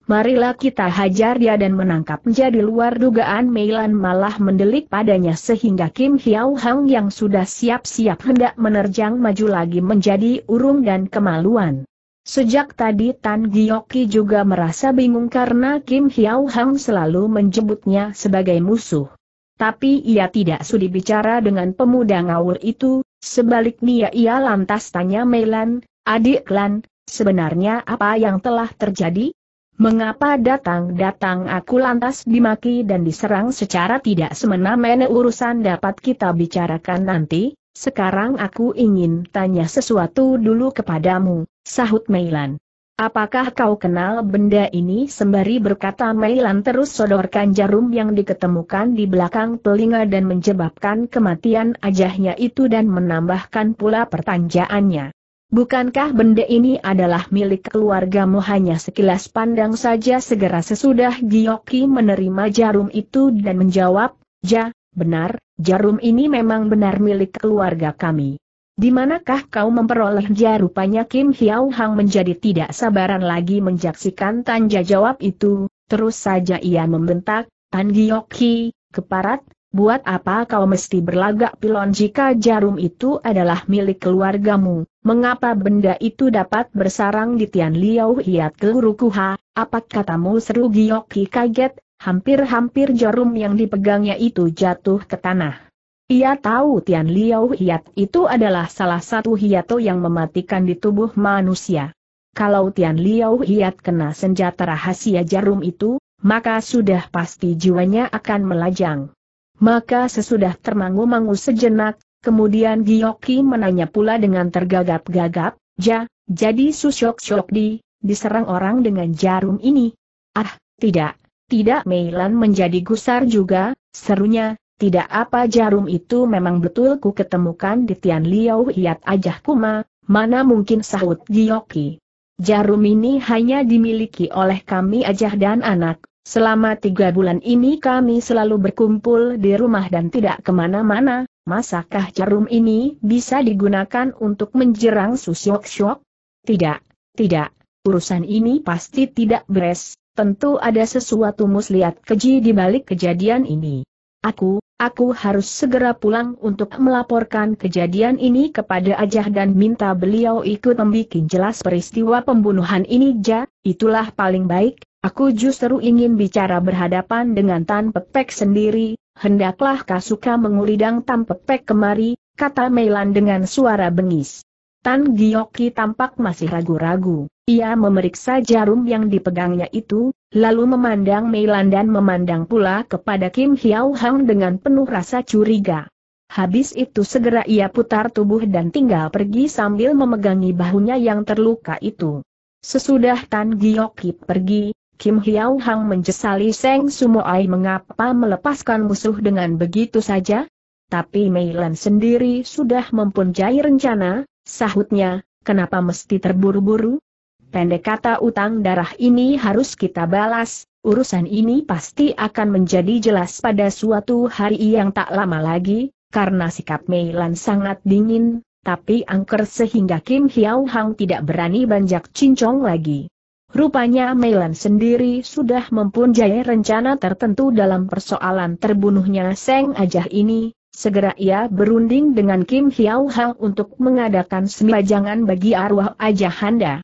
Marilah kita hajar dia dan menangkap menjadi luar dugaan Meilan malah mendelik padanya sehingga Kim Hiao Hang yang sudah siap-siap hendak menerjang maju lagi menjadi urung dan kemaluan. Sejak tadi Tan Gyoki juga merasa bingung karena Kim Hiao Hang selalu menjemputnya sebagai musuh. Tapi ia tidak sudi bicara dengan pemuda ngawur itu, sebaliknya ia lantas tanya Meilan, adik Lan, sebenarnya apa yang telah terjadi? Mengapa datang-datang aku lantas dimaki dan diserang secara tidak semena-mena urusan dapat kita bicarakan nanti? Sekarang aku ingin tanya sesuatu dulu kepadamu, sahut Meilan. Apakah kau kenal benda ini? Sembari berkata Meilan terus sodorkan jarum yang diketemukan di belakang telinga dan menyebabkan kematian ajahnya itu dan menambahkan pula pertanyaannya. Bukankah benda ini adalah milik keluargamu hanya sekilas pandang saja segera sesudah Giyoki menerima jarum itu dan menjawab, Ja, benar, jarum ini memang benar milik keluarga kami. Di manakah kau memperoleh ja rupanya Kim Hiao Hang menjadi tidak sabaran lagi menjaksikan tanja jawab itu, terus saja ia membentak, Tan Giyoki, keparat, Buat apa kau mesti berlagak pilon jika jarum itu adalah milik keluargamu? Mengapa benda itu dapat bersarang di Tian Liao Hiat Kelurukuha? Apa katamu seru Giyoki kaget, hampir-hampir jarum yang dipegangnya itu jatuh ke tanah. Ia tahu Tian Liao Hiat itu adalah salah satu hiato yang mematikan di tubuh manusia. Kalau Tian Liao Hiat kena senjata rahasia jarum itu, maka sudah pasti jiwanya akan melajang. Maka sesudah termangu-mangu sejenak, kemudian Giyoki menanya pula dengan tergagap-gagap, Ja, jadi Susyok di diserang orang dengan jarum ini? Ah, tidak, tidak Meilan menjadi gusar juga, serunya, tidak apa jarum itu memang betul ku ketemukan di Tian Liao Hiat Ajah Kuma, mana mungkin sahut Giyoki. Jarum ini hanya dimiliki oleh kami Ajah dan anak Selama tiga bulan ini kami selalu berkumpul di rumah dan tidak kemana-mana, masakah jarum ini bisa digunakan untuk menjerang susyok-syok? Tidak, tidak, urusan ini pasti tidak beres, tentu ada sesuatu muslihat keji di balik kejadian ini. Aku, aku harus segera pulang untuk melaporkan kejadian ini kepada Ajah dan minta beliau ikut membuat jelas peristiwa pembunuhan ini ja, itulah paling baik, Aku justru ingin bicara berhadapan dengan Tan Pepek sendiri, hendaklah kau suka menguridang Tan Pepek kemari, kata Meilan dengan suara bengis. Tan Gioki tampak masih ragu-ragu, ia memeriksa jarum yang dipegangnya itu, lalu memandang Meilan dan memandang pula kepada Kim Hiao Hang dengan penuh rasa curiga. Habis itu segera ia putar tubuh dan tinggal pergi sambil memegangi bahunya yang terluka itu. Sesudah Tan Gioki pergi, Kim Hiau Hang menjesali Seng Sumoai mengapa melepaskan musuh dengan begitu saja? Tapi Mei Lan sendiri sudah mempunyai rencana, sahutnya, kenapa mesti terburu-buru? Pendek kata utang darah ini harus kita balas, urusan ini pasti akan menjadi jelas pada suatu hari yang tak lama lagi, karena sikap Mei Lan sangat dingin, tapi angker sehingga Kim Hiau Hang tidak berani banjak cincong lagi. Rupanya Meilan sendiri sudah mempunyai rencana tertentu dalam persoalan terbunuhnya Seng Ajah ini, segera ia berunding dengan Kim Hiao Hang untuk mengadakan semajangan bagi arwah Ajah Handa.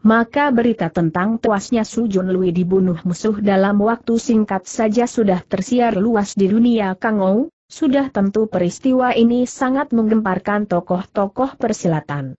Maka berita tentang tewasnya Su Jun Lui dibunuh musuh dalam waktu singkat saja sudah tersiar luas di dunia Kang Kangou, sudah tentu peristiwa ini sangat menggemparkan tokoh-tokoh persilatan.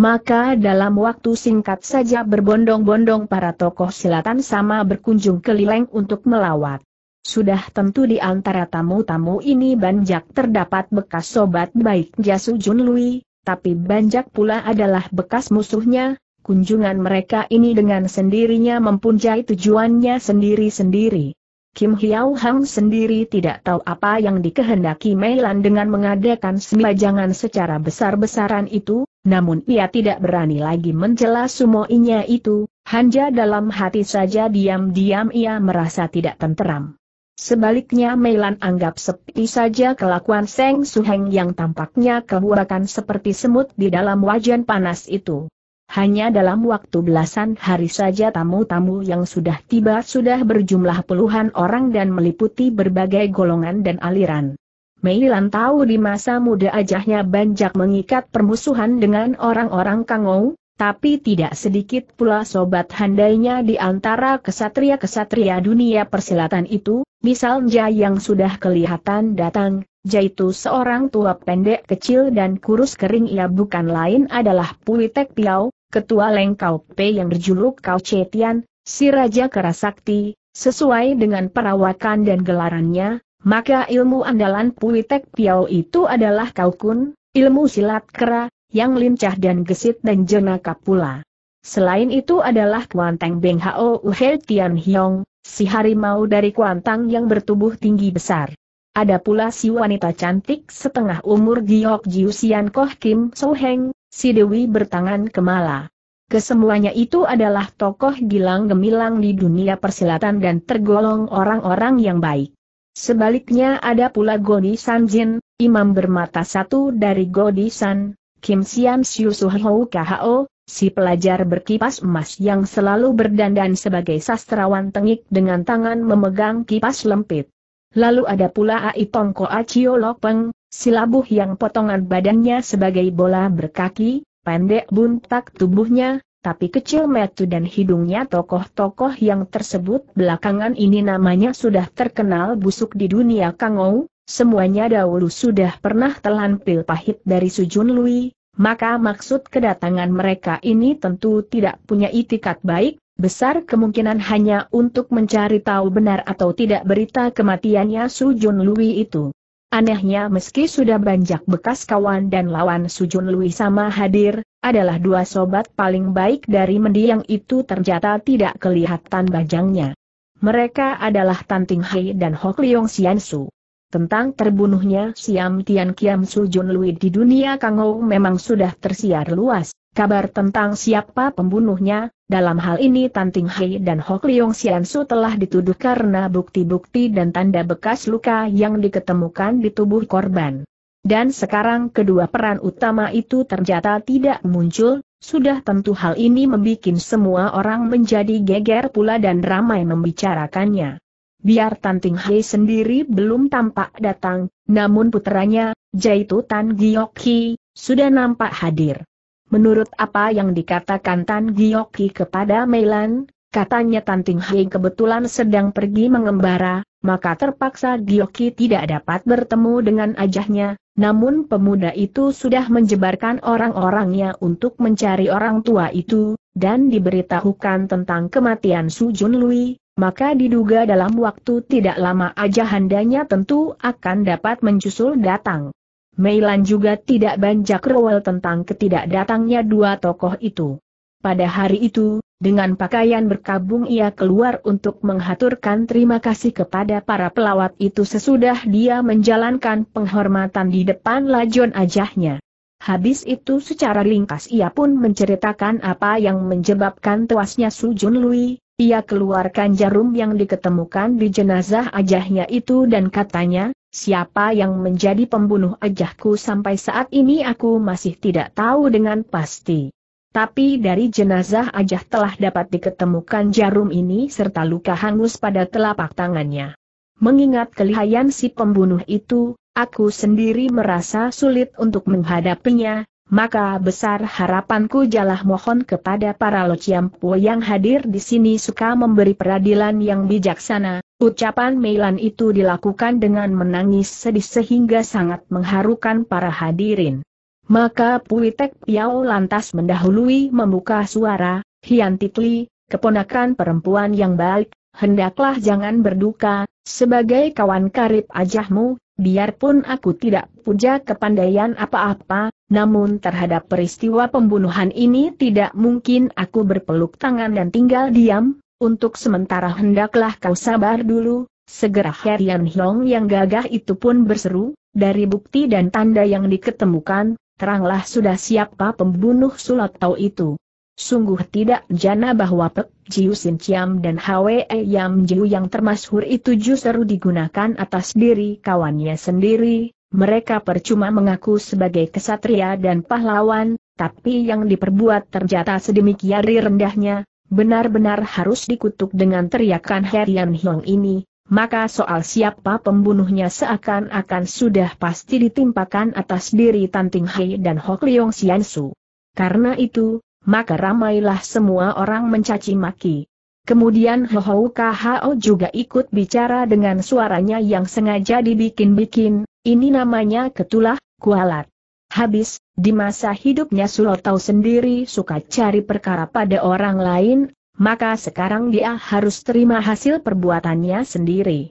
Maka dalam waktu singkat saja berbondong-bondong para tokoh selatan sama berkunjung ke keliling untuk melawat. Sudah tentu di antara tamu-tamu ini banjak terdapat bekas sobat baik Jasu Jun Lui, tapi banjak pula adalah bekas musuhnya, kunjungan mereka ini dengan sendirinya mempunyai tujuannya sendiri-sendiri. Kim Hiao Hang sendiri tidak tahu apa yang dikehendaki Meilan dengan mengadakan sembajangan secara besar-besaran itu, namun ia tidak berani lagi mencela sumoinya itu, hanya dalam hati saja diam-diam ia merasa tidak tenteram. Sebaliknya Meilan anggap sepi saja kelakuan Seng Suheng yang tampaknya kebuakan seperti semut di dalam wajan panas itu. Hanya dalam waktu belasan hari saja tamu-tamu yang sudah tiba sudah berjumlah puluhan orang dan meliputi berbagai golongan dan aliran. Mei Lan tahu di masa muda ajahnya banyak mengikat permusuhan dengan orang-orang Kangou, tapi tidak sedikit pula sobat handainya di antara kesatria-kesatria dunia persilatan itu, misalnya yang sudah kelihatan datang, Jaitu seorang tua pendek kecil dan kurus kering ia bukan lain adalah Tek Piau, ketua Lengkau P yang berjuluk Kau Cetian, si Raja Kerasakti, sesuai dengan perawakan dan gelarannya, maka ilmu andalan Tek Piau itu adalah Kau Kun, ilmu silat kera, yang lincah dan gesit dan jenaka pula. Selain itu adalah Kuanteng Beng Hao Uhe Tian Hiong, si harimau dari Kuantang yang bertubuh tinggi besar. Ada pula si wanita cantik setengah umur Giok Jiusian Koh Kim So Heng, si Dewi bertangan kemala. Kesemuanya itu adalah tokoh gilang gemilang di dunia persilatan dan tergolong orang-orang yang baik. Sebaliknya ada pula San Jin, imam bermata satu dari Godi San, Kim Sian Siu Suhou Kho, si pelajar berkipas emas yang selalu berdandan sebagai sastrawan tengik dengan tangan memegang kipas lempit. Lalu ada pula Ai Tongko Acio Lopeng, silabuh yang potongan badannya sebagai bola berkaki, pendek buntak tubuhnya, tapi kecil metu dan hidungnya tokoh-tokoh yang tersebut belakangan ini namanya sudah terkenal busuk di dunia Kangou, semuanya dahulu sudah pernah telan pil pahit dari Sujun Lui, maka maksud kedatangan mereka ini tentu tidak punya itikat baik, besar kemungkinan hanya untuk mencari tahu benar atau tidak berita kematiannya Su Jun Lui itu. Anehnya meski sudah banyak bekas kawan dan lawan Su Jun Lui sama hadir, adalah dua sobat paling baik dari mendiang itu ternyata tidak kelihatan bajangnya. Mereka adalah Tanting Hai dan Hok Leong Sian Su. Tentang terbunuhnya Siam Tian Kiam Su Jun Lui di dunia Kangou memang sudah tersiar luas, kabar tentang siapa pembunuhnya, dalam hal ini Tan Ting Hai dan Hok Leong Sian Su telah dituduh karena bukti-bukti dan tanda bekas luka yang diketemukan di tubuh korban. Dan sekarang kedua peran utama itu ternyata tidak muncul, sudah tentu hal ini membuat semua orang menjadi geger pula dan ramai membicarakannya. Biar Tan Ting Hai sendiri belum tampak datang, namun puteranya, Jaitu Tan Giok Ki, sudah nampak hadir. Menurut apa yang dikatakan Tan Gioki kepada Meilan, katanya Tan Ting Hei kebetulan sedang pergi mengembara, maka terpaksa Gioki tidak dapat bertemu dengan ajahnya, namun pemuda itu sudah menjebarkan orang-orangnya untuk mencari orang tua itu, dan diberitahukan tentang kematian Su Jun Lui, maka diduga dalam waktu tidak lama ajahandanya handanya tentu akan dapat mencusul datang. Meilan juga tidak banjak rewel tentang ketidakdatangnya dua tokoh itu. Pada hari itu, dengan pakaian berkabung ia keluar untuk menghaturkan terima kasih kepada para pelawat itu sesudah dia menjalankan penghormatan di depan lajon ajahnya. Habis itu secara ringkas ia pun menceritakan apa yang menyebabkan tewasnya Sujun Lui, ia keluarkan jarum yang diketemukan di jenazah ajahnya itu dan katanya, Siapa yang menjadi pembunuh ajahku sampai saat ini aku masih tidak tahu dengan pasti. Tapi dari jenazah ajah telah dapat diketemukan jarum ini serta luka hangus pada telapak tangannya. Mengingat kelihayan si pembunuh itu, aku sendiri merasa sulit untuk menghadapinya, maka besar harapanku jalah mohon kepada para lociampu yang hadir di sini suka memberi peradilan yang bijaksana, Ucapan Meilan itu dilakukan dengan menangis sedih sehingga sangat mengharukan para hadirin. Maka Puitek Piao lantas mendahului membuka suara, Hian Titli, keponakan perempuan yang baik, hendaklah jangan berduka, sebagai kawan karib ajahmu, biarpun aku tidak puja kepandaian apa-apa, namun terhadap peristiwa pembunuhan ini tidak mungkin aku berpeluk tangan dan tinggal diam, untuk sementara hendaklah kau sabar dulu, segera Herian Hiong yang gagah itu pun berseru, dari bukti dan tanda yang diketemukan, teranglah sudah siapa pembunuh Sulat Tau itu. Sungguh tidak jana bahwa Pek Jiu Sin Chiam dan Hwe Yam Jiu yang termasuk itu justru digunakan atas diri kawannya sendiri, mereka percuma mengaku sebagai kesatria dan pahlawan, tapi yang diperbuat terjata sedemikian rendahnya, benar-benar harus dikutuk dengan teriakan Herian Hiong ini, maka soal siapa pembunuhnya seakan-akan sudah pasti ditimpakan atas diri Tanting Hai dan Hok Leong Sian Su. Karena itu, maka ramailah semua orang mencaci maki. Kemudian Hohou Kahao juga ikut bicara dengan suaranya yang sengaja dibikin-bikin, ini namanya ketulah, kualat. Habis, di masa hidupnya Sulotau sendiri suka cari perkara pada orang lain, maka sekarang dia harus terima hasil perbuatannya sendiri.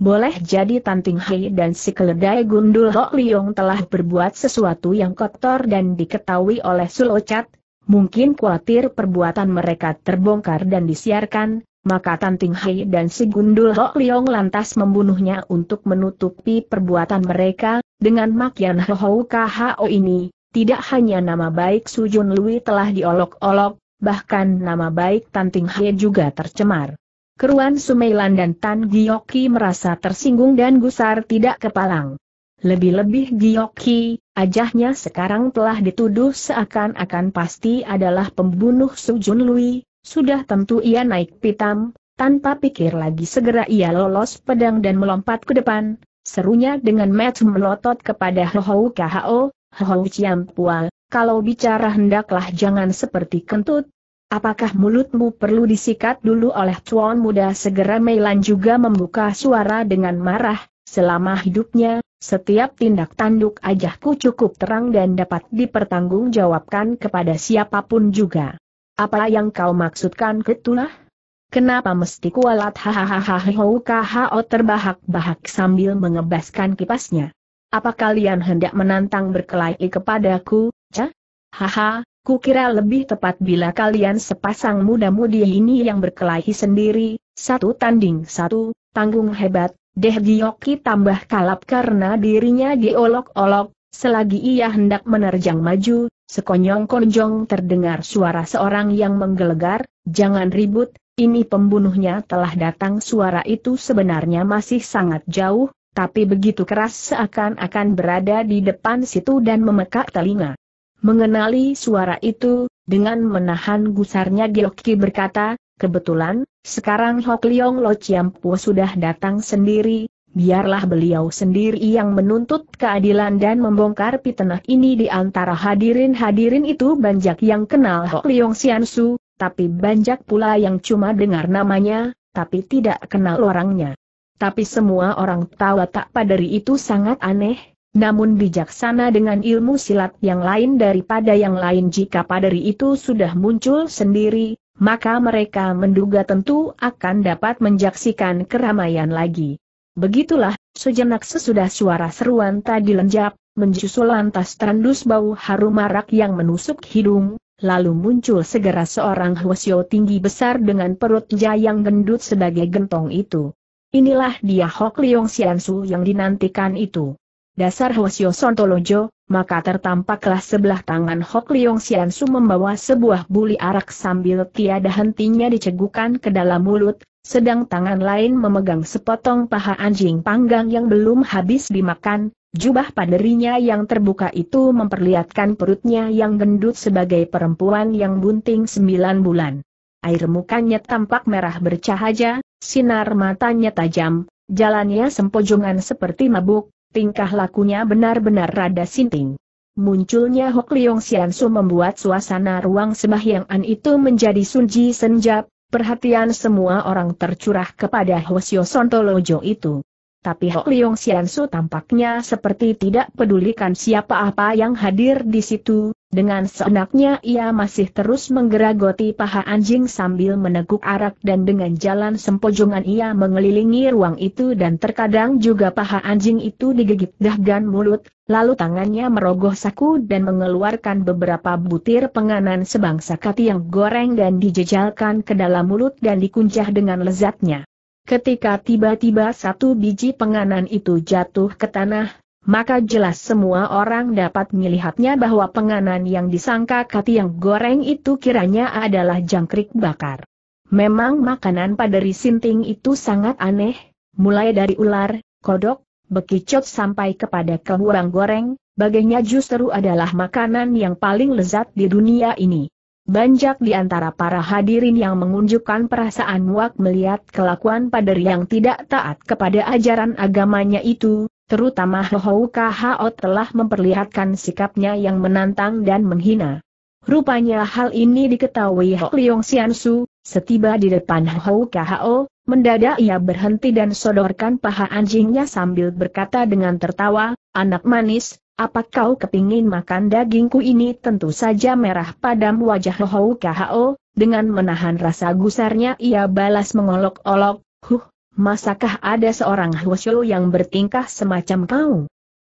Boleh jadi Tanting Hei dan si keledai gundul Hok Liong telah berbuat sesuatu yang kotor dan diketahui oleh Sulocat, mungkin khawatir perbuatan mereka terbongkar dan disiarkan, maka Tan Ting Hei dan si Gundul Hok Liong lantas membunuhnya untuk menutupi perbuatan mereka, dengan makian Hou Kho ini, tidak hanya nama baik Su Jun Lui telah diolok-olok, bahkan nama baik Tan Ting Hei juga tercemar. Keruan Sumeilan dan Tan Giyoki merasa tersinggung dan gusar tidak kepalang. Lebih-lebih Giyoki, ajahnya sekarang telah dituduh seakan-akan pasti adalah pembunuh Su Jun Lui, sudah tentu ia naik pitam, tanpa pikir lagi segera ia lolos pedang dan melompat ke depan, serunya dengan match melotot kepada Hohou Ho Hohou Pual. kalau bicara hendaklah jangan seperti kentut. Apakah mulutmu perlu disikat dulu oleh cuan muda segera Meilan juga membuka suara dengan marah, selama hidupnya, setiap tindak tanduk ajahku cukup terang dan dapat dipertanggungjawabkan kepada siapapun juga. Apa yang kau maksudkan ketulah? Kenapa mesti kualat hahaha O oh, terbahak-bahak sambil mengebaskan kipasnya? Apa kalian hendak menantang berkelahi kepadaku, cah? Haha, ku kira lebih tepat bila kalian sepasang muda-mudi ini yang berkelahi sendiri, satu tanding satu, tanggung hebat, Deh Giyoki tambah kalap karena dirinya diolok-olok, selagi ia hendak menerjang maju, Sekonyong-konjong terdengar suara seorang yang menggelegar, jangan ribut, ini pembunuhnya telah datang suara itu sebenarnya masih sangat jauh, tapi begitu keras seakan-akan berada di depan situ dan memekak telinga. Mengenali suara itu, dengan menahan gusarnya Gyoki berkata, kebetulan, sekarang Hok Leong Lo Chiam Po sudah datang sendiri, Biarlah beliau sendiri yang menuntut keadilan dan membongkar pitenah ini di antara hadirin-hadirin itu banyak yang kenal Hok Leong Sian Su, tapi banyak pula yang cuma dengar namanya, tapi tidak kenal orangnya. Tapi semua orang tahu tak padari itu sangat aneh, namun bijaksana dengan ilmu silat yang lain daripada yang lain jika padari itu sudah muncul sendiri, maka mereka menduga tentu akan dapat menjaksikan keramaian lagi. Begitulah, sejenak sesudah suara seruan tadi lenjap, menjusul lantas terendus bau harum marak yang menusuk hidung, lalu muncul segera seorang Hwasyo tinggi besar dengan perut jayang gendut sebagai gentong itu. Inilah dia Hok Leong Siansu yang dinantikan itu. Dasar Hwasyo Sontolojo, maka tertampaklah sebelah tangan Hok Leong Siansu membawa sebuah buli arak sambil tiada hentinya dicegukan ke dalam mulut, sedang tangan lain memegang sepotong paha anjing panggang yang belum habis dimakan, jubah panderinya yang terbuka itu memperlihatkan perutnya yang gendut sebagai perempuan yang bunting sembilan bulan. Air mukanya tampak merah bercahaya, sinar matanya tajam, jalannya sempojongan seperti mabuk, tingkah lakunya benar-benar rada sinting. Munculnya Hok Leong Siansu membuat suasana ruang sembahyang itu menjadi sunji senjap, Perhatian semua orang tercurah kepada Hwasyo Sontolojo itu. Tapi Hok Leong Siansu tampaknya seperti tidak pedulikan siapa apa yang hadir di situ, dengan seenaknya ia masih terus menggeragoti paha anjing sambil meneguk arak dan dengan jalan sempojongan ia mengelilingi ruang itu dan terkadang juga paha anjing itu digigit dahgan mulut, lalu tangannya merogoh saku dan mengeluarkan beberapa butir penganan sebangsa kati yang goreng dan dijejalkan ke dalam mulut dan dikuncah dengan lezatnya. Ketika tiba-tiba satu biji penganan itu jatuh ke tanah, maka jelas semua orang dapat melihatnya bahwa penganan yang disangka kati yang goreng itu kiranya adalah jangkrik bakar. Memang makanan pada Sinting itu sangat aneh, mulai dari ular, kodok, bekicot sampai kepada kehurang goreng, bagainya justru adalah makanan yang paling lezat di dunia ini. Banyak di antara para hadirin yang mengunjukkan perasaan muak melihat kelakuan pada yang tidak taat kepada ajaran agamanya itu, terutama Hou Kho telah memperlihatkan sikapnya yang menantang dan menghina. Rupanya hal ini diketahui Hok Leong Xiansu, setiba di depan Hou Kho, mendadak ia berhenti dan sodorkan paha anjingnya sambil berkata dengan tertawa, anak manis, apa kau kepingin makan dagingku ini tentu saja merah padam wajah Hou Kho, dengan menahan rasa gusarnya ia balas mengolok-olok, huh, Masakah ada seorang Huoshu yang bertingkah semacam kau?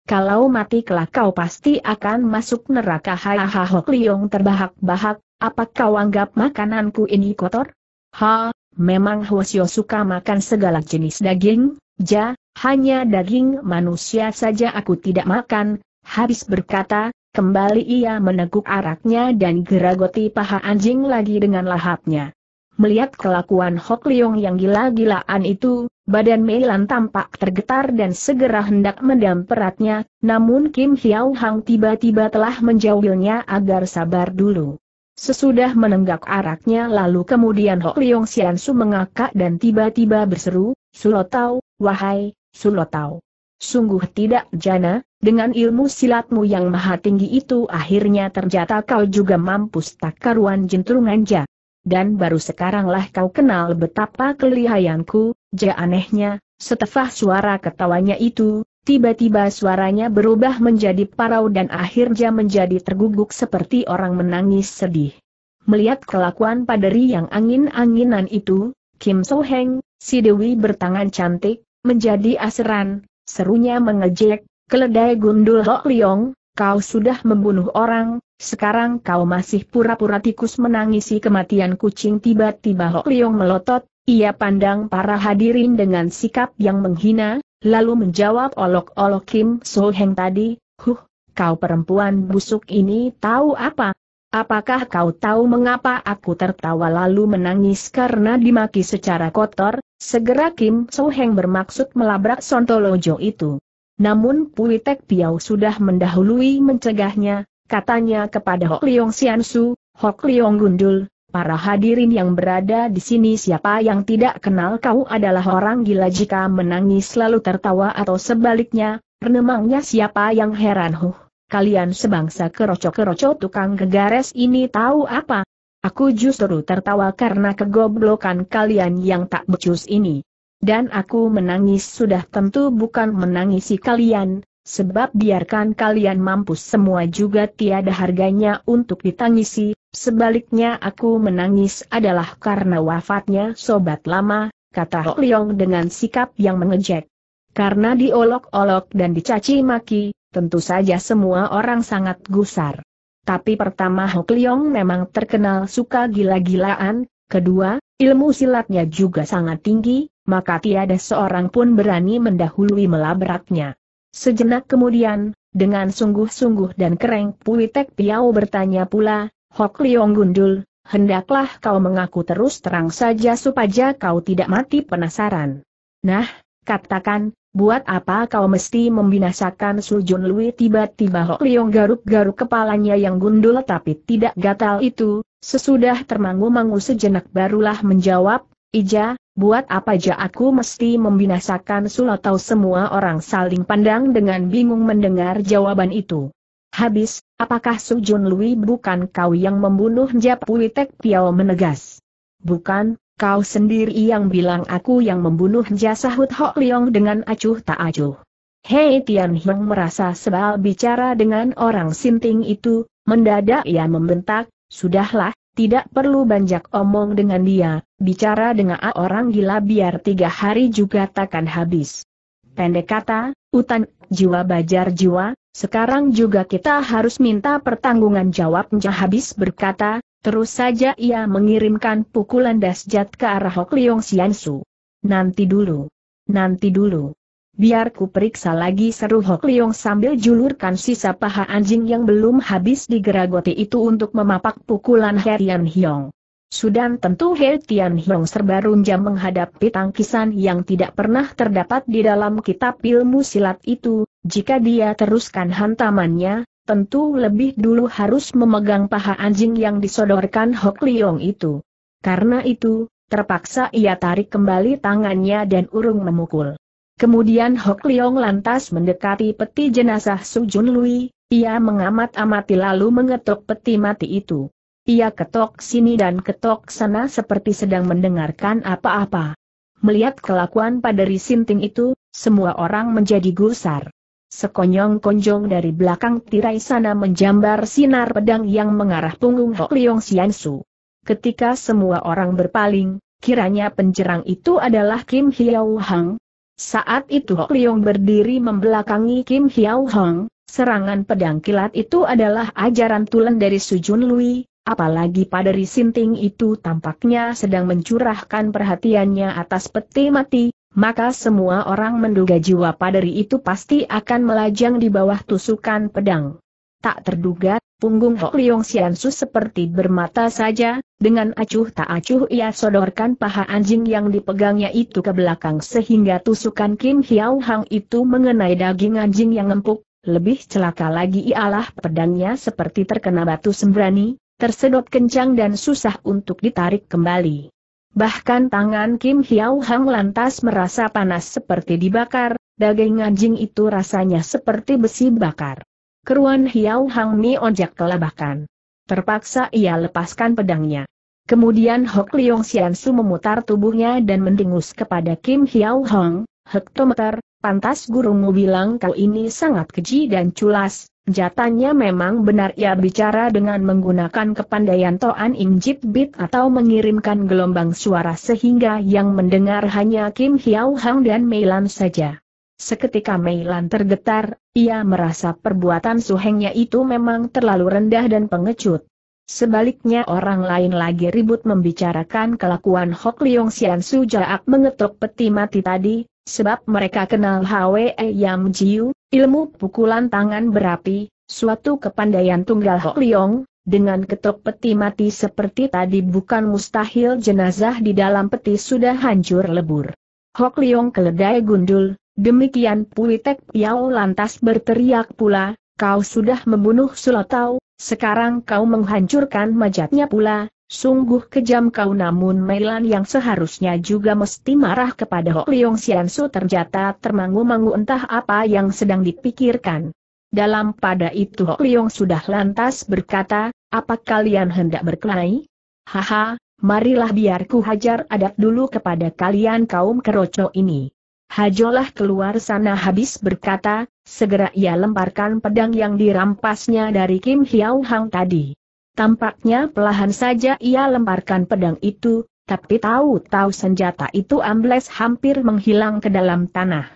Kalau mati kelak kau pasti akan masuk neraka Hahaha Hok Liong terbahak-bahak, apa kau anggap makananku ini kotor? Ha, memang Huoshu suka makan segala jenis daging, ja, hanya daging manusia saja aku tidak makan, habis berkata, Kembali ia meneguk araknya dan geragoti paha anjing lagi dengan lahapnya. Melihat kelakuan Hok Leong yang gila-gilaan itu, badan Meilan tampak tergetar dan segera hendak mendam peratnya, namun Kim Hiao Hang tiba-tiba telah menjauhinya agar sabar dulu. Sesudah menenggak araknya lalu kemudian Hok Leong Sian Su mengakak dan tiba-tiba berseru, Sulotau, wahai, Sulotau. Sungguh tidak jana, dengan ilmu silatmu yang maha tinggi itu akhirnya terjata kau juga mampus tak karuan jentrungan ja dan baru sekaranglah kau kenal betapa kelihayanku, ja anehnya, setelah suara ketawanya itu, tiba-tiba suaranya berubah menjadi parau dan akhirnya menjadi terguguk seperti orang menangis sedih. Melihat kelakuan paderi yang angin-anginan itu, Kim So Heng, si Dewi bertangan cantik, menjadi aseran, serunya mengejek, keledai gundul Hok Leong, Kau sudah membunuh orang, sekarang kau masih pura-pura tikus menangisi kematian kucing tiba-tiba Hok Leong melotot, ia pandang para hadirin dengan sikap yang menghina, lalu menjawab olok-olok Kim So Heng tadi, huh, kau perempuan busuk ini tahu apa? Apakah kau tahu mengapa aku tertawa lalu menangis karena dimaki secara kotor? Segera Kim So Heng bermaksud melabrak Sontolojo itu. Namun Pui Piau sudah mendahului mencegahnya, katanya kepada Hok Leong Sian Su, Hok Leong Gundul, para hadirin yang berada di sini siapa yang tidak kenal kau adalah orang gila jika menangis lalu tertawa atau sebaliknya, Renemangnya siapa yang heran huh, kalian sebangsa kerocok-kerocok tukang gegares ini tahu apa? Aku justru tertawa karena kegoblokan kalian yang tak becus ini. Dan aku menangis sudah tentu bukan menangisi kalian, sebab biarkan kalian mampus semua juga tiada harganya untuk ditangisi, sebaliknya aku menangis adalah karena wafatnya sobat lama, kata Ho Leong dengan sikap yang mengejek. Karena diolok-olok dan dicaci maki, tentu saja semua orang sangat gusar. Tapi pertama Ho Leong memang terkenal suka gila-gilaan, kedua, ilmu silatnya juga sangat tinggi, maka tiada seorang pun berani mendahului melabraknya. Sejenak kemudian, dengan sungguh-sungguh dan kereng Puitek Piao bertanya pula, Hok Liong Gundul, hendaklah kau mengaku terus terang saja supaya kau tidak mati penasaran. Nah, katakan, buat apa kau mesti membinasakan Sujun Lui tiba-tiba Hok Liong garuk-garuk kepalanya yang gundul tapi tidak gatal itu, sesudah termangu-mangu sejenak barulah menjawab, Ija, buat apa ja aku mesti membinasakan Sulatau semua orang saling pandang dengan bingung mendengar jawaban itu. Habis, apakah Sujun Lui bukan kau yang membunuh Japuitek Piao menegas? Bukan, kau sendiri yang bilang aku yang membunuh Sahut Hok Leong dengan acuh tak acuh. Hei Tian Heng merasa sebal bicara dengan orang sinting itu, mendadak ia membentak, sudahlah, tidak perlu banyak omong dengan dia, bicara dengan orang gila biar tiga hari juga takkan habis. Pendek kata, utan, jiwa bajar jiwa, sekarang juga kita harus minta pertanggungan jawabnya habis berkata, terus saja ia mengirimkan pukulan dasjat ke arah Hok Leong Su. Nanti dulu. Nanti dulu. Biar ku periksa lagi seru Hok Leong sambil julurkan sisa paha anjing yang belum habis digeragoti itu untuk memapak pukulan He Tian Hiong. Sudan tentu He Tian Hiong serba runjam menghadapi tangkisan yang tidak pernah terdapat di dalam kitab ilmu silat itu, jika dia teruskan hantamannya, tentu lebih dulu harus memegang paha anjing yang disodorkan Hok Leong itu. Karena itu, terpaksa ia tarik kembali tangannya dan urung memukul. Kemudian Hok Leong lantas mendekati peti jenazah Su Jun Lui, ia mengamat-amati lalu mengetuk peti mati itu. Ia ketok sini dan ketok sana seperti sedang mendengarkan apa-apa. Melihat kelakuan pada Risinting itu, semua orang menjadi gusar. sekonyong konyong dari belakang tirai sana menjambar sinar pedang yang mengarah punggung Hok Leong Su. Ketika semua orang berpaling, kiranya penjerang itu adalah Kim Hiau Hang, saat itu Hok Leong berdiri membelakangi Kim Hiao Hong, serangan pedang kilat itu adalah ajaran tulen dari Sujun Lui, apalagi pada Risinting itu tampaknya sedang mencurahkan perhatiannya atas peti mati, maka semua orang menduga jiwa paderi itu pasti akan melajang di bawah tusukan pedang. Tak terduga, punggung Hok Liong Xiansu seperti bermata saja, dengan acuh tak acuh ia sodorkan paha anjing yang dipegangnya itu ke belakang sehingga tusukan Kim Hiao Hang itu mengenai daging anjing yang empuk, lebih celaka lagi ialah pedangnya seperti terkena batu sembrani, tersedot kencang dan susah untuk ditarik kembali. Bahkan tangan Kim Hiao Hang lantas merasa panas seperti dibakar, daging anjing itu rasanya seperti besi bakar keruan Hiau Hang Mi onjak kelabakan. Terpaksa ia lepaskan pedangnya. Kemudian Hok Leong Sian Su memutar tubuhnya dan mendengus kepada Kim Hiau Hong, hektometer, pantas gurumu bilang kau ini sangat keji dan culas, Jatanya memang benar ia bicara dengan menggunakan kepandaian Toan Im Jip Bit atau mengirimkan gelombang suara sehingga yang mendengar hanya Kim Hiau Hang dan Mei Lan saja. Seketika Mei Lan tergetar, ia merasa perbuatan suhengnya itu memang terlalu rendah dan pengecut. Sebaliknya orang lain lagi ribut membicarakan kelakuan Hok Leong Sian Su Jaak mengetuk peti mati tadi, sebab mereka kenal Hwe Yam Jiu, ilmu pukulan tangan berapi, suatu kepandaian tunggal Hok Leong, dengan ketuk peti mati seperti tadi bukan mustahil jenazah di dalam peti sudah hancur lebur. Hok Leong keledai gundul, Demikian Puitek Piau lantas berteriak pula, kau sudah membunuh Sulatau, sekarang kau menghancurkan majatnya pula, sungguh kejam kau namun Melan yang seharusnya juga mesti marah kepada Hok Leong Siansu terjata termangu-mangu entah apa yang sedang dipikirkan. Dalam pada itu Hok Leong sudah lantas berkata, apa kalian hendak berkelahi? Haha, marilah biar ku hajar adat dulu kepada kalian kaum keroco ini. Hajolah keluar sana habis berkata, segera ia lemparkan pedang yang dirampasnya dari Kim Hiao Hang tadi. Tampaknya pelahan saja ia lemparkan pedang itu, tapi tahu-tahu senjata itu ambles hampir menghilang ke dalam tanah.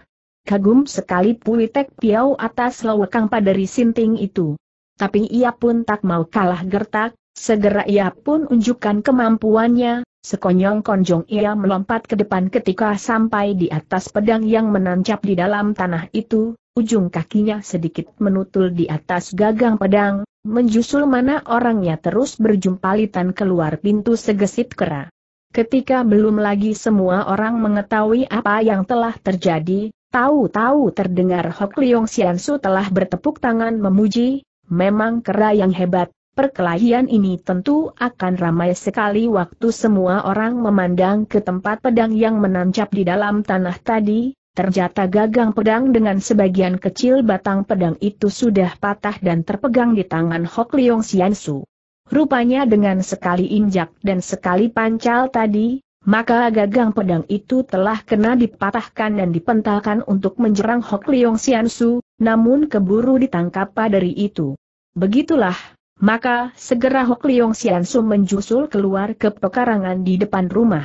Kagum sekali Puitek Piau atas lawekang pada sinting itu. Tapi ia pun tak mau kalah gertak, segera ia pun unjukkan kemampuannya, Sekonyong-konjong ia melompat ke depan ketika sampai di atas pedang yang menancap di dalam tanah itu, ujung kakinya sedikit menutul di atas gagang pedang, menjusul mana orangnya terus berjumpalitan keluar pintu segesit kera. Ketika belum lagi semua orang mengetahui apa yang telah terjadi, tahu-tahu terdengar Hok Leong Siansu telah bertepuk tangan memuji, memang kera yang hebat, Perkelahian ini tentu akan ramai sekali waktu semua orang memandang ke tempat pedang yang menancap di dalam tanah tadi, Terjata gagang pedang dengan sebagian kecil batang pedang itu sudah patah dan terpegang di tangan Hok Leong Sian Su. Rupanya dengan sekali injak dan sekali pancal tadi, maka gagang pedang itu telah kena dipatahkan dan dipentalkan untuk menjerang Hok Leong Sian Su, namun keburu ditangkap pada itu. Begitulah, maka, segera Hok Leong Sian Su menjusul keluar ke pekarangan di depan rumah.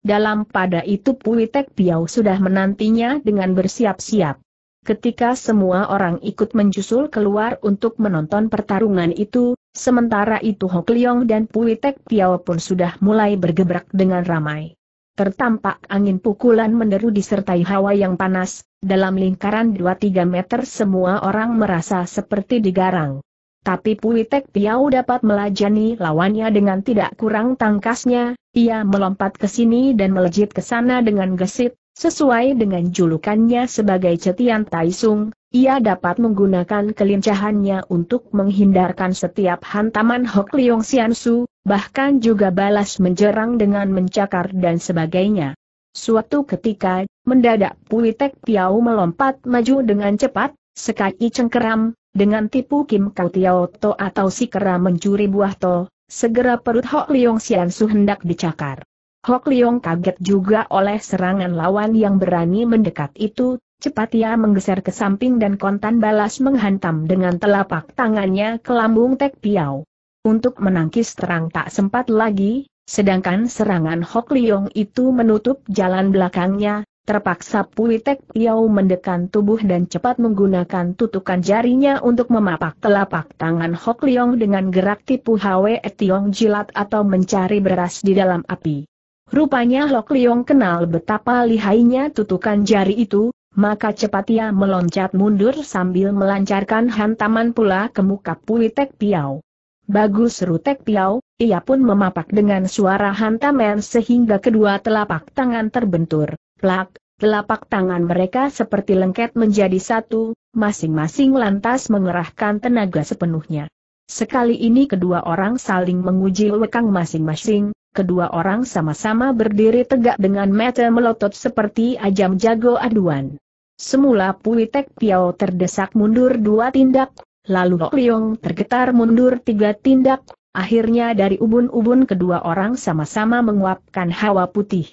Dalam pada itu Pui Tek Piau sudah menantinya dengan bersiap-siap. Ketika semua orang ikut menjusul keluar untuk menonton pertarungan itu, sementara itu Hok Leong dan Pui Tek Piao pun sudah mulai bergebrak dengan ramai. Tertampak angin pukulan menderu disertai hawa yang panas, dalam lingkaran 2-3 meter semua orang merasa seperti digarang. Tapi Puitek Piau dapat melajani lawannya dengan tidak kurang tangkasnya, ia melompat ke sini dan melejit ke sana dengan gesit, sesuai dengan julukannya sebagai Cetian Taisung, ia dapat menggunakan kelincahannya untuk menghindarkan setiap hantaman Hok Leong Siansu, bahkan juga balas menjerang dengan mencakar dan sebagainya. Suatu ketika, mendadak Puitek Piau melompat maju dengan cepat, sekaki cengkeram, dengan tipu Kim Kau Tiao To atau si kera mencuri buah to, segera perut Hok Liong Sian Su hendak dicakar. Hok Liong kaget juga oleh serangan lawan yang berani mendekat itu, cepat ia menggeser ke samping dan kontan balas menghantam dengan telapak tangannya ke lambung Tek Piao. Untuk menangkis terang tak sempat lagi, sedangkan serangan Hok Liong itu menutup jalan belakangnya, Terpaksa Puitek Piau mendekan tubuh dan cepat menggunakan tutukan jarinya untuk memapak telapak tangan Hok Leong dengan gerak tipu Hwe Tiong jilat atau mencari beras di dalam api. Rupanya Hok Leong kenal betapa lihainya tutukan jari itu, maka cepat ia meloncat mundur sambil melancarkan hantaman pula ke muka Puitek Piau. Bagus Rutek Tek Piau, ia pun memapak dengan suara hantaman sehingga kedua telapak tangan terbentur. Plak, telapak tangan mereka seperti lengket menjadi satu, masing-masing lantas mengerahkan tenaga sepenuhnya. Sekali ini kedua orang saling menguji lekang masing-masing, kedua orang sama-sama berdiri tegak dengan mata melotot seperti ajam jago aduan. Semula Puitek Piao terdesak mundur dua tindak, lalu Lok Liong tergetar mundur tiga tindak, akhirnya dari ubun-ubun kedua orang sama-sama menguapkan hawa putih.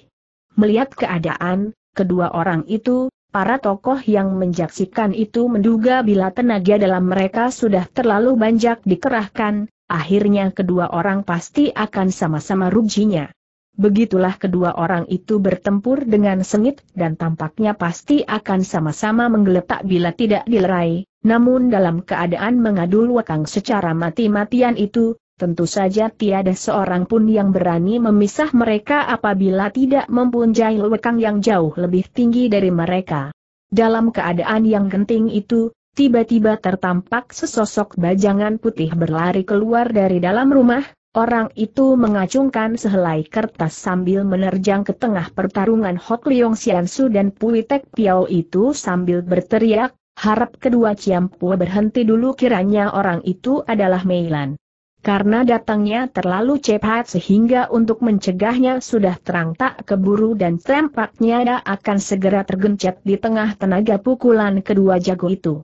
Melihat keadaan, kedua orang itu, para tokoh yang menjaksikan itu menduga bila tenaga dalam mereka sudah terlalu banyak dikerahkan, akhirnya kedua orang pasti akan sama-sama ruginya. Begitulah kedua orang itu bertempur dengan sengit dan tampaknya pasti akan sama-sama menggeletak bila tidak dilerai, namun dalam keadaan mengadul wakang secara mati-matian itu, Tentu saja tiada seorang pun yang berani memisah mereka apabila tidak mempunyai lewekang yang jauh lebih tinggi dari mereka. Dalam keadaan yang genting itu, tiba-tiba tertampak sesosok bajangan putih berlari keluar dari dalam rumah, Orang itu mengacungkan sehelai kertas sambil menerjang ke tengah pertarungan Hok Leong Siansu dan Puitek Piao itu sambil berteriak, harap kedua Ciampua berhenti dulu kiranya orang itu adalah Meilan. Karena datangnya terlalu cepat sehingga untuk mencegahnya sudah terang tak keburu dan tempatnya ada akan segera tergencet di tengah tenaga pukulan kedua jago itu.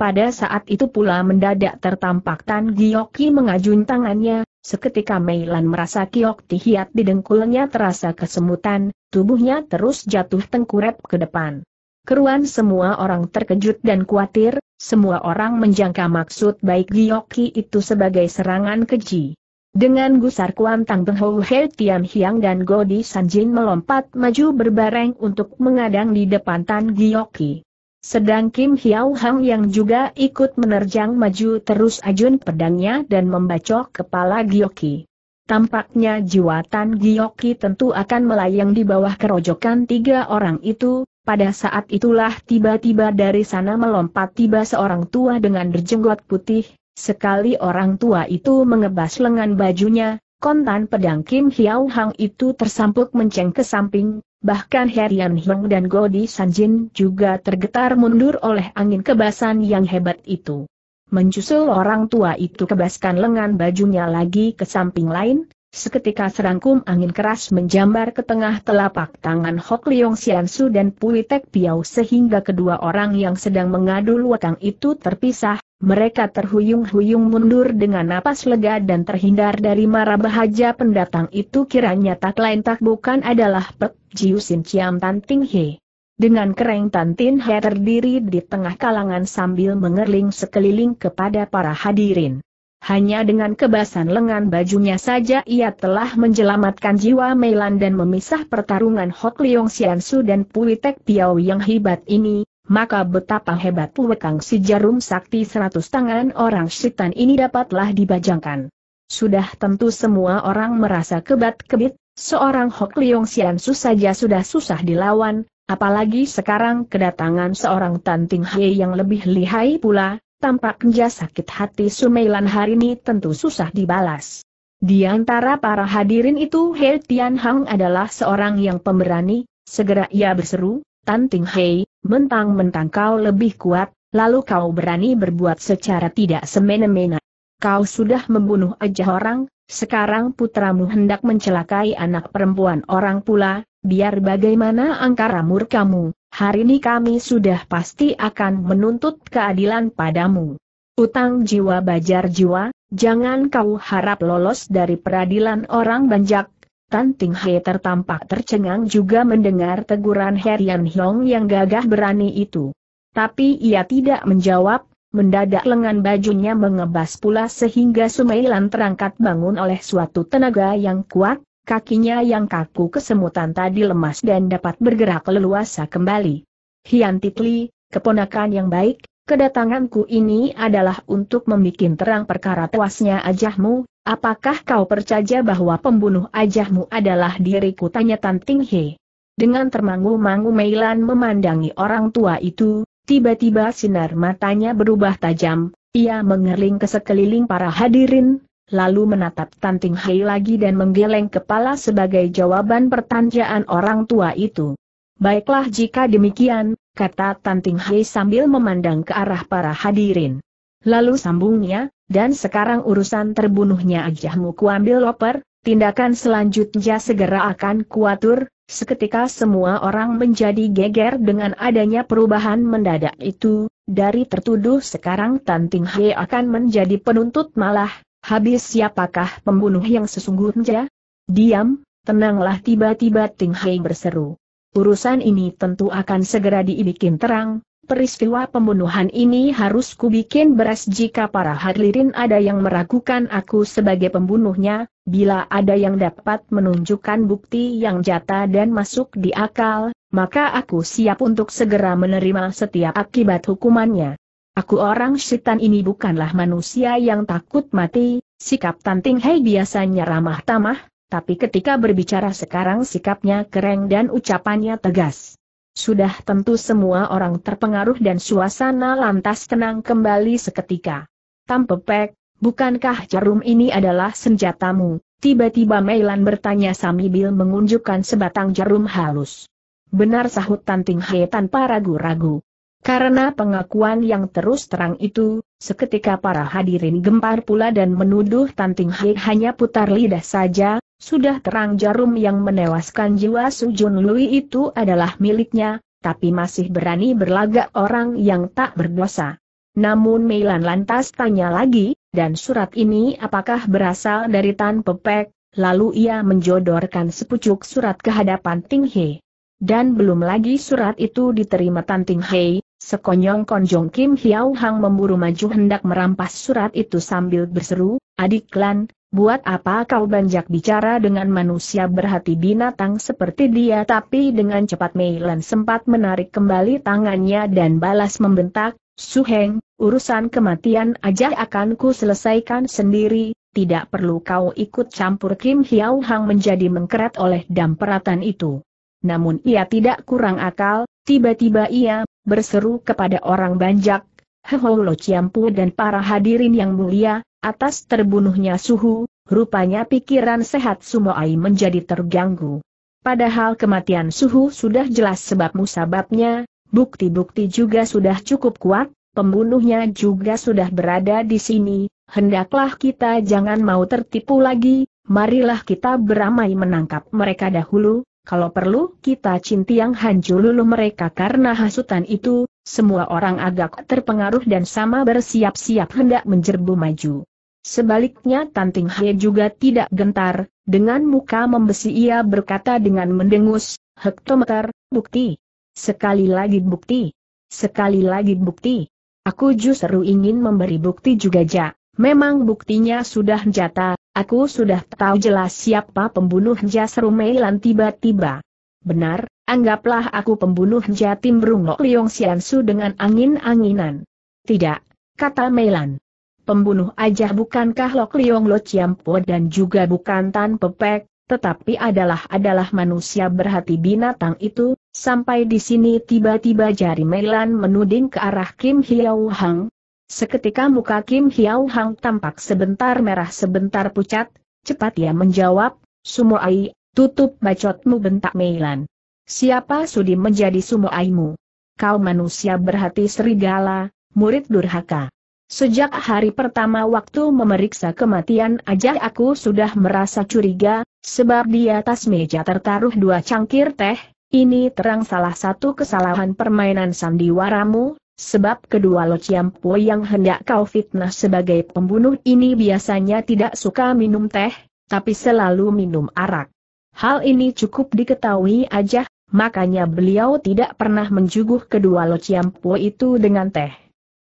Pada saat itu pula mendadak tertampak Tan Giyoki mengajun tangannya, seketika Meilan merasa kiok tihiat di dengkulnya terasa kesemutan, tubuhnya terus jatuh tengkurap ke depan. Keruan semua orang terkejut dan khawatir, semua orang menjangka maksud baik Giyoki itu sebagai serangan keji. Dengan gusar Kuantang Tang He Tian Hiang dan Godi Sanjin melompat maju berbareng untuk mengadang di depan Tan Giyoki. Sedang Kim Hiao Hang yang juga ikut menerjang maju terus ajun pedangnya dan membacok kepala Giyoki. Tampaknya jiwa Tan Giyoki tentu akan melayang di bawah kerojokan tiga orang itu, pada saat itulah tiba-tiba dari sana melompat tiba seorang tua dengan berjenggot putih, sekali orang tua itu mengebas lengan bajunya, kontan pedang Kim Hiao Hang itu tersampuk menceng ke samping, bahkan Herian Hyung dan Godi Sanjin juga tergetar mundur oleh angin kebasan yang hebat itu. Mencusul orang tua itu kebaskan lengan bajunya lagi ke samping lain, Seketika serangkum angin keras menjambar ke tengah telapak tangan Hok Leong Xiansu dan Pui Tek Piau sehingga kedua orang yang sedang mengadu luatang itu terpisah, mereka terhuyung-huyung mundur dengan napas lega dan terhindar dari mara bahaja pendatang itu kiranya tak lain tak bukan adalah Pek Sin Ciam Tan Ting He. Dengan kereng Tan Tin He terdiri di tengah kalangan sambil mengerling sekeliling kepada para hadirin. Hanya dengan kebasan lengan bajunya saja ia telah menjelamatkan jiwa Meilan dan memisah pertarungan Hok Leong Siansu dan Puitek Piao yang hebat ini, maka betapa hebat Wekang si jarum sakti seratus tangan orang syaitan ini dapatlah dibajangkan. Sudah tentu semua orang merasa kebat-kebit, seorang Hok Leong Siansu saja sudah susah dilawan, apalagi sekarang kedatangan seorang Tanting He yang lebih lihai pula, Tampak tampaknya sakit hati Sumailan hari ini tentu susah dibalas. Di antara para hadirin itu He Tian Hang adalah seorang yang pemberani, segera ia berseru, Tanting Hei, mentang-mentang kau lebih kuat, lalu kau berani berbuat secara tidak semena-mena. Kau sudah membunuh aja orang, sekarang putramu hendak mencelakai anak perempuan orang pula, biar bagaimana angkara murkamu, hari ini kami sudah pasti akan menuntut keadilan padamu. Utang jiwa bajar jiwa, jangan kau harap lolos dari peradilan orang banjak. Tan Ting He tertampak tercengang juga mendengar teguran Herian Hyong yang gagah berani itu. Tapi ia tidak menjawab, mendadak lengan bajunya mengebas pula sehingga Sumailan terangkat bangun oleh suatu tenaga yang kuat, Kakinya yang kaku kesemutan tadi lemas dan dapat bergerak leluasa kembali. Hian Titli, keponakan yang baik, kedatanganku ini adalah untuk membuat terang perkara tewasnya ajahmu, apakah kau percaya bahwa pembunuh ajahmu adalah diriku tanya Tan Ting He. Dengan termangu-mangu Meilan memandangi orang tua itu, tiba-tiba sinar matanya berubah tajam, ia mengerling ke sekeliling para hadirin, lalu menatap Tanting Hai lagi dan menggeleng kepala sebagai jawaban pertanyaan orang tua itu. Baiklah jika demikian, kata Tanting Hai sambil memandang ke arah para hadirin. Lalu sambungnya, dan sekarang urusan terbunuhnya ajahmu kuambil loper, tindakan selanjutnya segera akan kuatur, seketika semua orang menjadi geger dengan adanya perubahan mendadak itu, dari tertuduh sekarang Tanting Hai akan menjadi penuntut malah, Habis siapakah pembunuh yang sesungguhnya? Diam, tenanglah tiba-tiba Ting Hai berseru. Urusan ini tentu akan segera dibikin terang, peristiwa pembunuhan ini harus kubikin beras jika para hadirin ada yang meragukan aku sebagai pembunuhnya, bila ada yang dapat menunjukkan bukti yang jata dan masuk di akal, maka aku siap untuk segera menerima setiap akibat hukumannya. Aku orang setan ini bukanlah manusia yang takut mati, sikap Tanting Hai biasanya ramah tamah, tapi ketika berbicara sekarang sikapnya kereng dan ucapannya tegas. Sudah tentu semua orang terpengaruh dan suasana lantas tenang kembali seketika. Tampepek, bukankah jarum ini adalah senjatamu? Tiba-tiba Meilan bertanya sambil mengunjukkan sebatang jarum halus. Benar sahut Tanting Hai tanpa ragu-ragu. Karena pengakuan yang terus terang itu, seketika para hadirin gempar pula dan menuduh Tanting Hai hanya putar lidah saja, sudah terang jarum yang menewaskan jiwa Sujun Lui itu adalah miliknya, tapi masih berani berlagak orang yang tak berdosa. Namun Meilan lantas tanya lagi, dan surat ini apakah berasal dari Tan Pepek, lalu ia menjodorkan sepucuk surat kehadapan Ting Hei, Dan belum lagi surat itu diterima Tan Ting He, sekonyong Konjong Kim Hiao Hang memburu maju hendak merampas surat itu sambil berseru, Adik Lan, buat apa kau banyak bicara dengan manusia berhati binatang seperti dia tapi dengan cepat Mei Lan sempat menarik kembali tangannya dan balas membentak, Suheng, urusan kematian aja akan ku selesaikan sendiri, tidak perlu kau ikut campur Kim Hiao Hang menjadi mengkeret oleh damperatan itu. Namun ia tidak kurang akal, tiba-tiba ia berseru kepada orang banjak, Heholo Ciampu dan para hadirin yang mulia, atas terbunuhnya suhu, rupanya pikiran sehat Sumoai menjadi terganggu. Padahal kematian suhu sudah jelas sebab musababnya, bukti-bukti juga sudah cukup kuat, pembunuhnya juga sudah berada di sini, hendaklah kita jangan mau tertipu lagi, marilah kita beramai menangkap mereka dahulu, kalau perlu, kita cinti yang hancur lulu mereka karena hasutan itu, semua orang agak terpengaruh dan sama bersiap-siap hendak menjerbu maju. Sebaliknya Tanting He juga tidak gentar, dengan muka membesi ia berkata dengan mendengus, hektometer, bukti. Sekali lagi bukti. Sekali lagi bukti. Aku justru ingin memberi bukti juga ja, memang buktinya sudah jata, Aku sudah tahu jelas siapa pembunuh Jasru Meilan tiba-tiba. Benar, anggaplah aku pembunuh Jatim Brungok Liong Siansu dengan angin-anginan. Tidak, kata Meilan. Pembunuh aja bukankah Lok Liong Lo Chiampo dan juga bukan Tan Pepek, tetapi adalah-adalah manusia berhati binatang itu, sampai di sini tiba-tiba jari Meilan menuding ke arah Kim Hiau Hang, Seketika muka Kim Hiau Hang tampak sebentar merah sebentar pucat, cepat ia menjawab, Sumoai, tutup bacotmu bentak Meilan. Siapa sudi menjadi Sumoaimu? Kau manusia berhati serigala, murid durhaka. Sejak hari pertama waktu memeriksa kematian aja aku sudah merasa curiga, sebab di atas meja tertaruh dua cangkir teh, ini terang salah satu kesalahan permainan sandiwaramu, Sebab kedua Lo Chiampo yang hendak kau fitnah sebagai pembunuh ini biasanya tidak suka minum teh, tapi selalu minum arak. Hal ini cukup diketahui aja, makanya beliau tidak pernah menjuguh kedua Lo Chiampo itu dengan teh.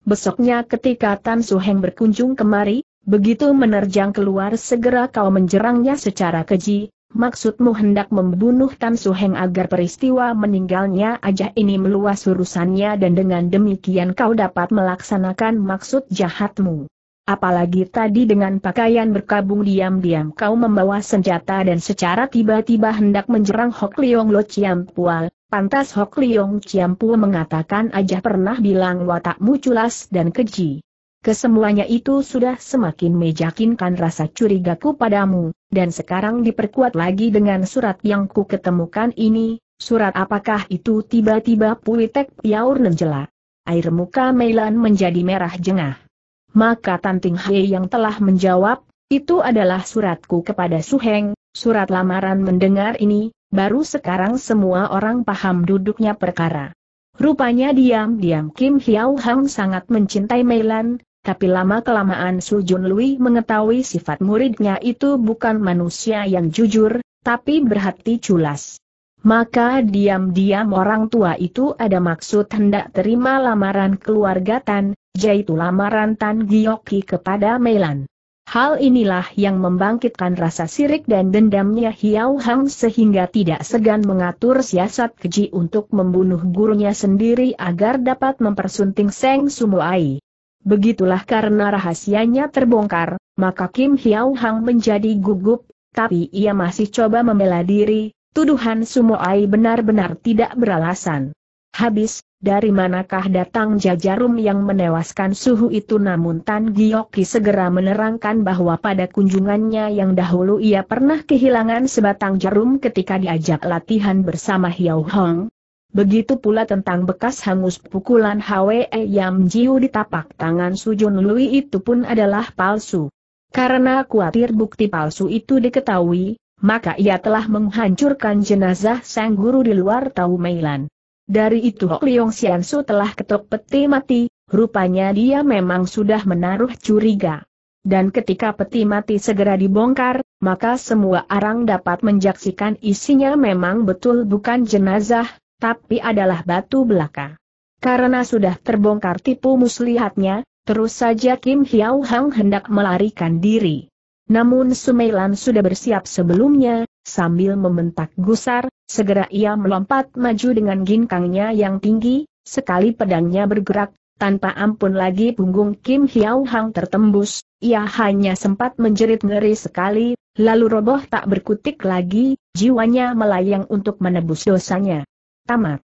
Besoknya ketika Tan Suheng berkunjung kemari, begitu menerjang keluar segera kau menjerangnya secara keji, Maksudmu hendak membunuh Tan Heng agar peristiwa meninggalnya aja ini meluas urusannya dan dengan demikian kau dapat melaksanakan maksud jahatmu. Apalagi tadi dengan pakaian berkabung diam-diam kau membawa senjata dan secara tiba-tiba hendak menjerang Hok Liong Lo Ciampual, pantas Hok Liong Pual mengatakan aja pernah bilang watakmu culas dan keji. Kesemuanya itu sudah semakin meyakinkan rasa curigaku padamu, dan sekarang diperkuat lagi dengan surat yang ku ketemukan ini, surat apakah itu tiba-tiba puitek piaur nenjela. Air muka Meilan menjadi merah jengah. Maka Tanting Hei yang telah menjawab, itu adalah suratku kepada Su Heng. surat lamaran mendengar ini, baru sekarang semua orang paham duduknya perkara. Rupanya diam-diam Kim Hiao Hang sangat mencintai Meilan, tapi lama-kelamaan Su Jun Lui mengetahui sifat muridnya itu bukan manusia yang jujur, tapi berhati culas. Maka diam-diam orang tua itu ada maksud hendak terima lamaran keluarga Tan, yaitu lamaran Tan Giyoki kepada Melan. Hal inilah yang membangkitkan rasa sirik dan dendamnya Hiau Hang sehingga tidak segan mengatur siasat keji untuk membunuh gurunya sendiri agar dapat mempersunting Seng Sumuai. Begitulah karena rahasianya terbongkar, maka Kim Hiao Hang menjadi gugup, tapi ia masih coba membela diri, tuduhan Sumo Ai benar-benar tidak beralasan. Habis, dari manakah datang jajarum yang menewaskan suhu itu namun Tan Giyoki segera menerangkan bahwa pada kunjungannya yang dahulu ia pernah kehilangan sebatang jarum ketika diajak latihan bersama Hiao Hong, Begitu pula tentang bekas hangus pukulan Hwe Yam Jiu di tapak tangan Sujun Lui itu pun adalah palsu. Karena khawatir bukti palsu itu diketahui, maka ia telah menghancurkan jenazah sang guru di luar Tau Meilan. Dari itu Hok Leong Sian Su telah ketok peti mati, rupanya dia memang sudah menaruh curiga. Dan ketika peti mati segera dibongkar, maka semua orang dapat menjaksikan isinya memang betul bukan jenazah, tapi adalah batu belaka. Karena sudah terbongkar tipu muslihatnya, terus saja Kim Hiao Hang hendak melarikan diri. Namun Sumailan sudah bersiap sebelumnya, sambil membentak gusar, segera ia melompat maju dengan ginkangnya yang tinggi, sekali pedangnya bergerak, tanpa ampun lagi punggung Kim Hiao Hang tertembus, ia hanya sempat menjerit ngeri sekali, lalu roboh tak berkutik lagi, jiwanya melayang untuk menebus dosanya. Tamat.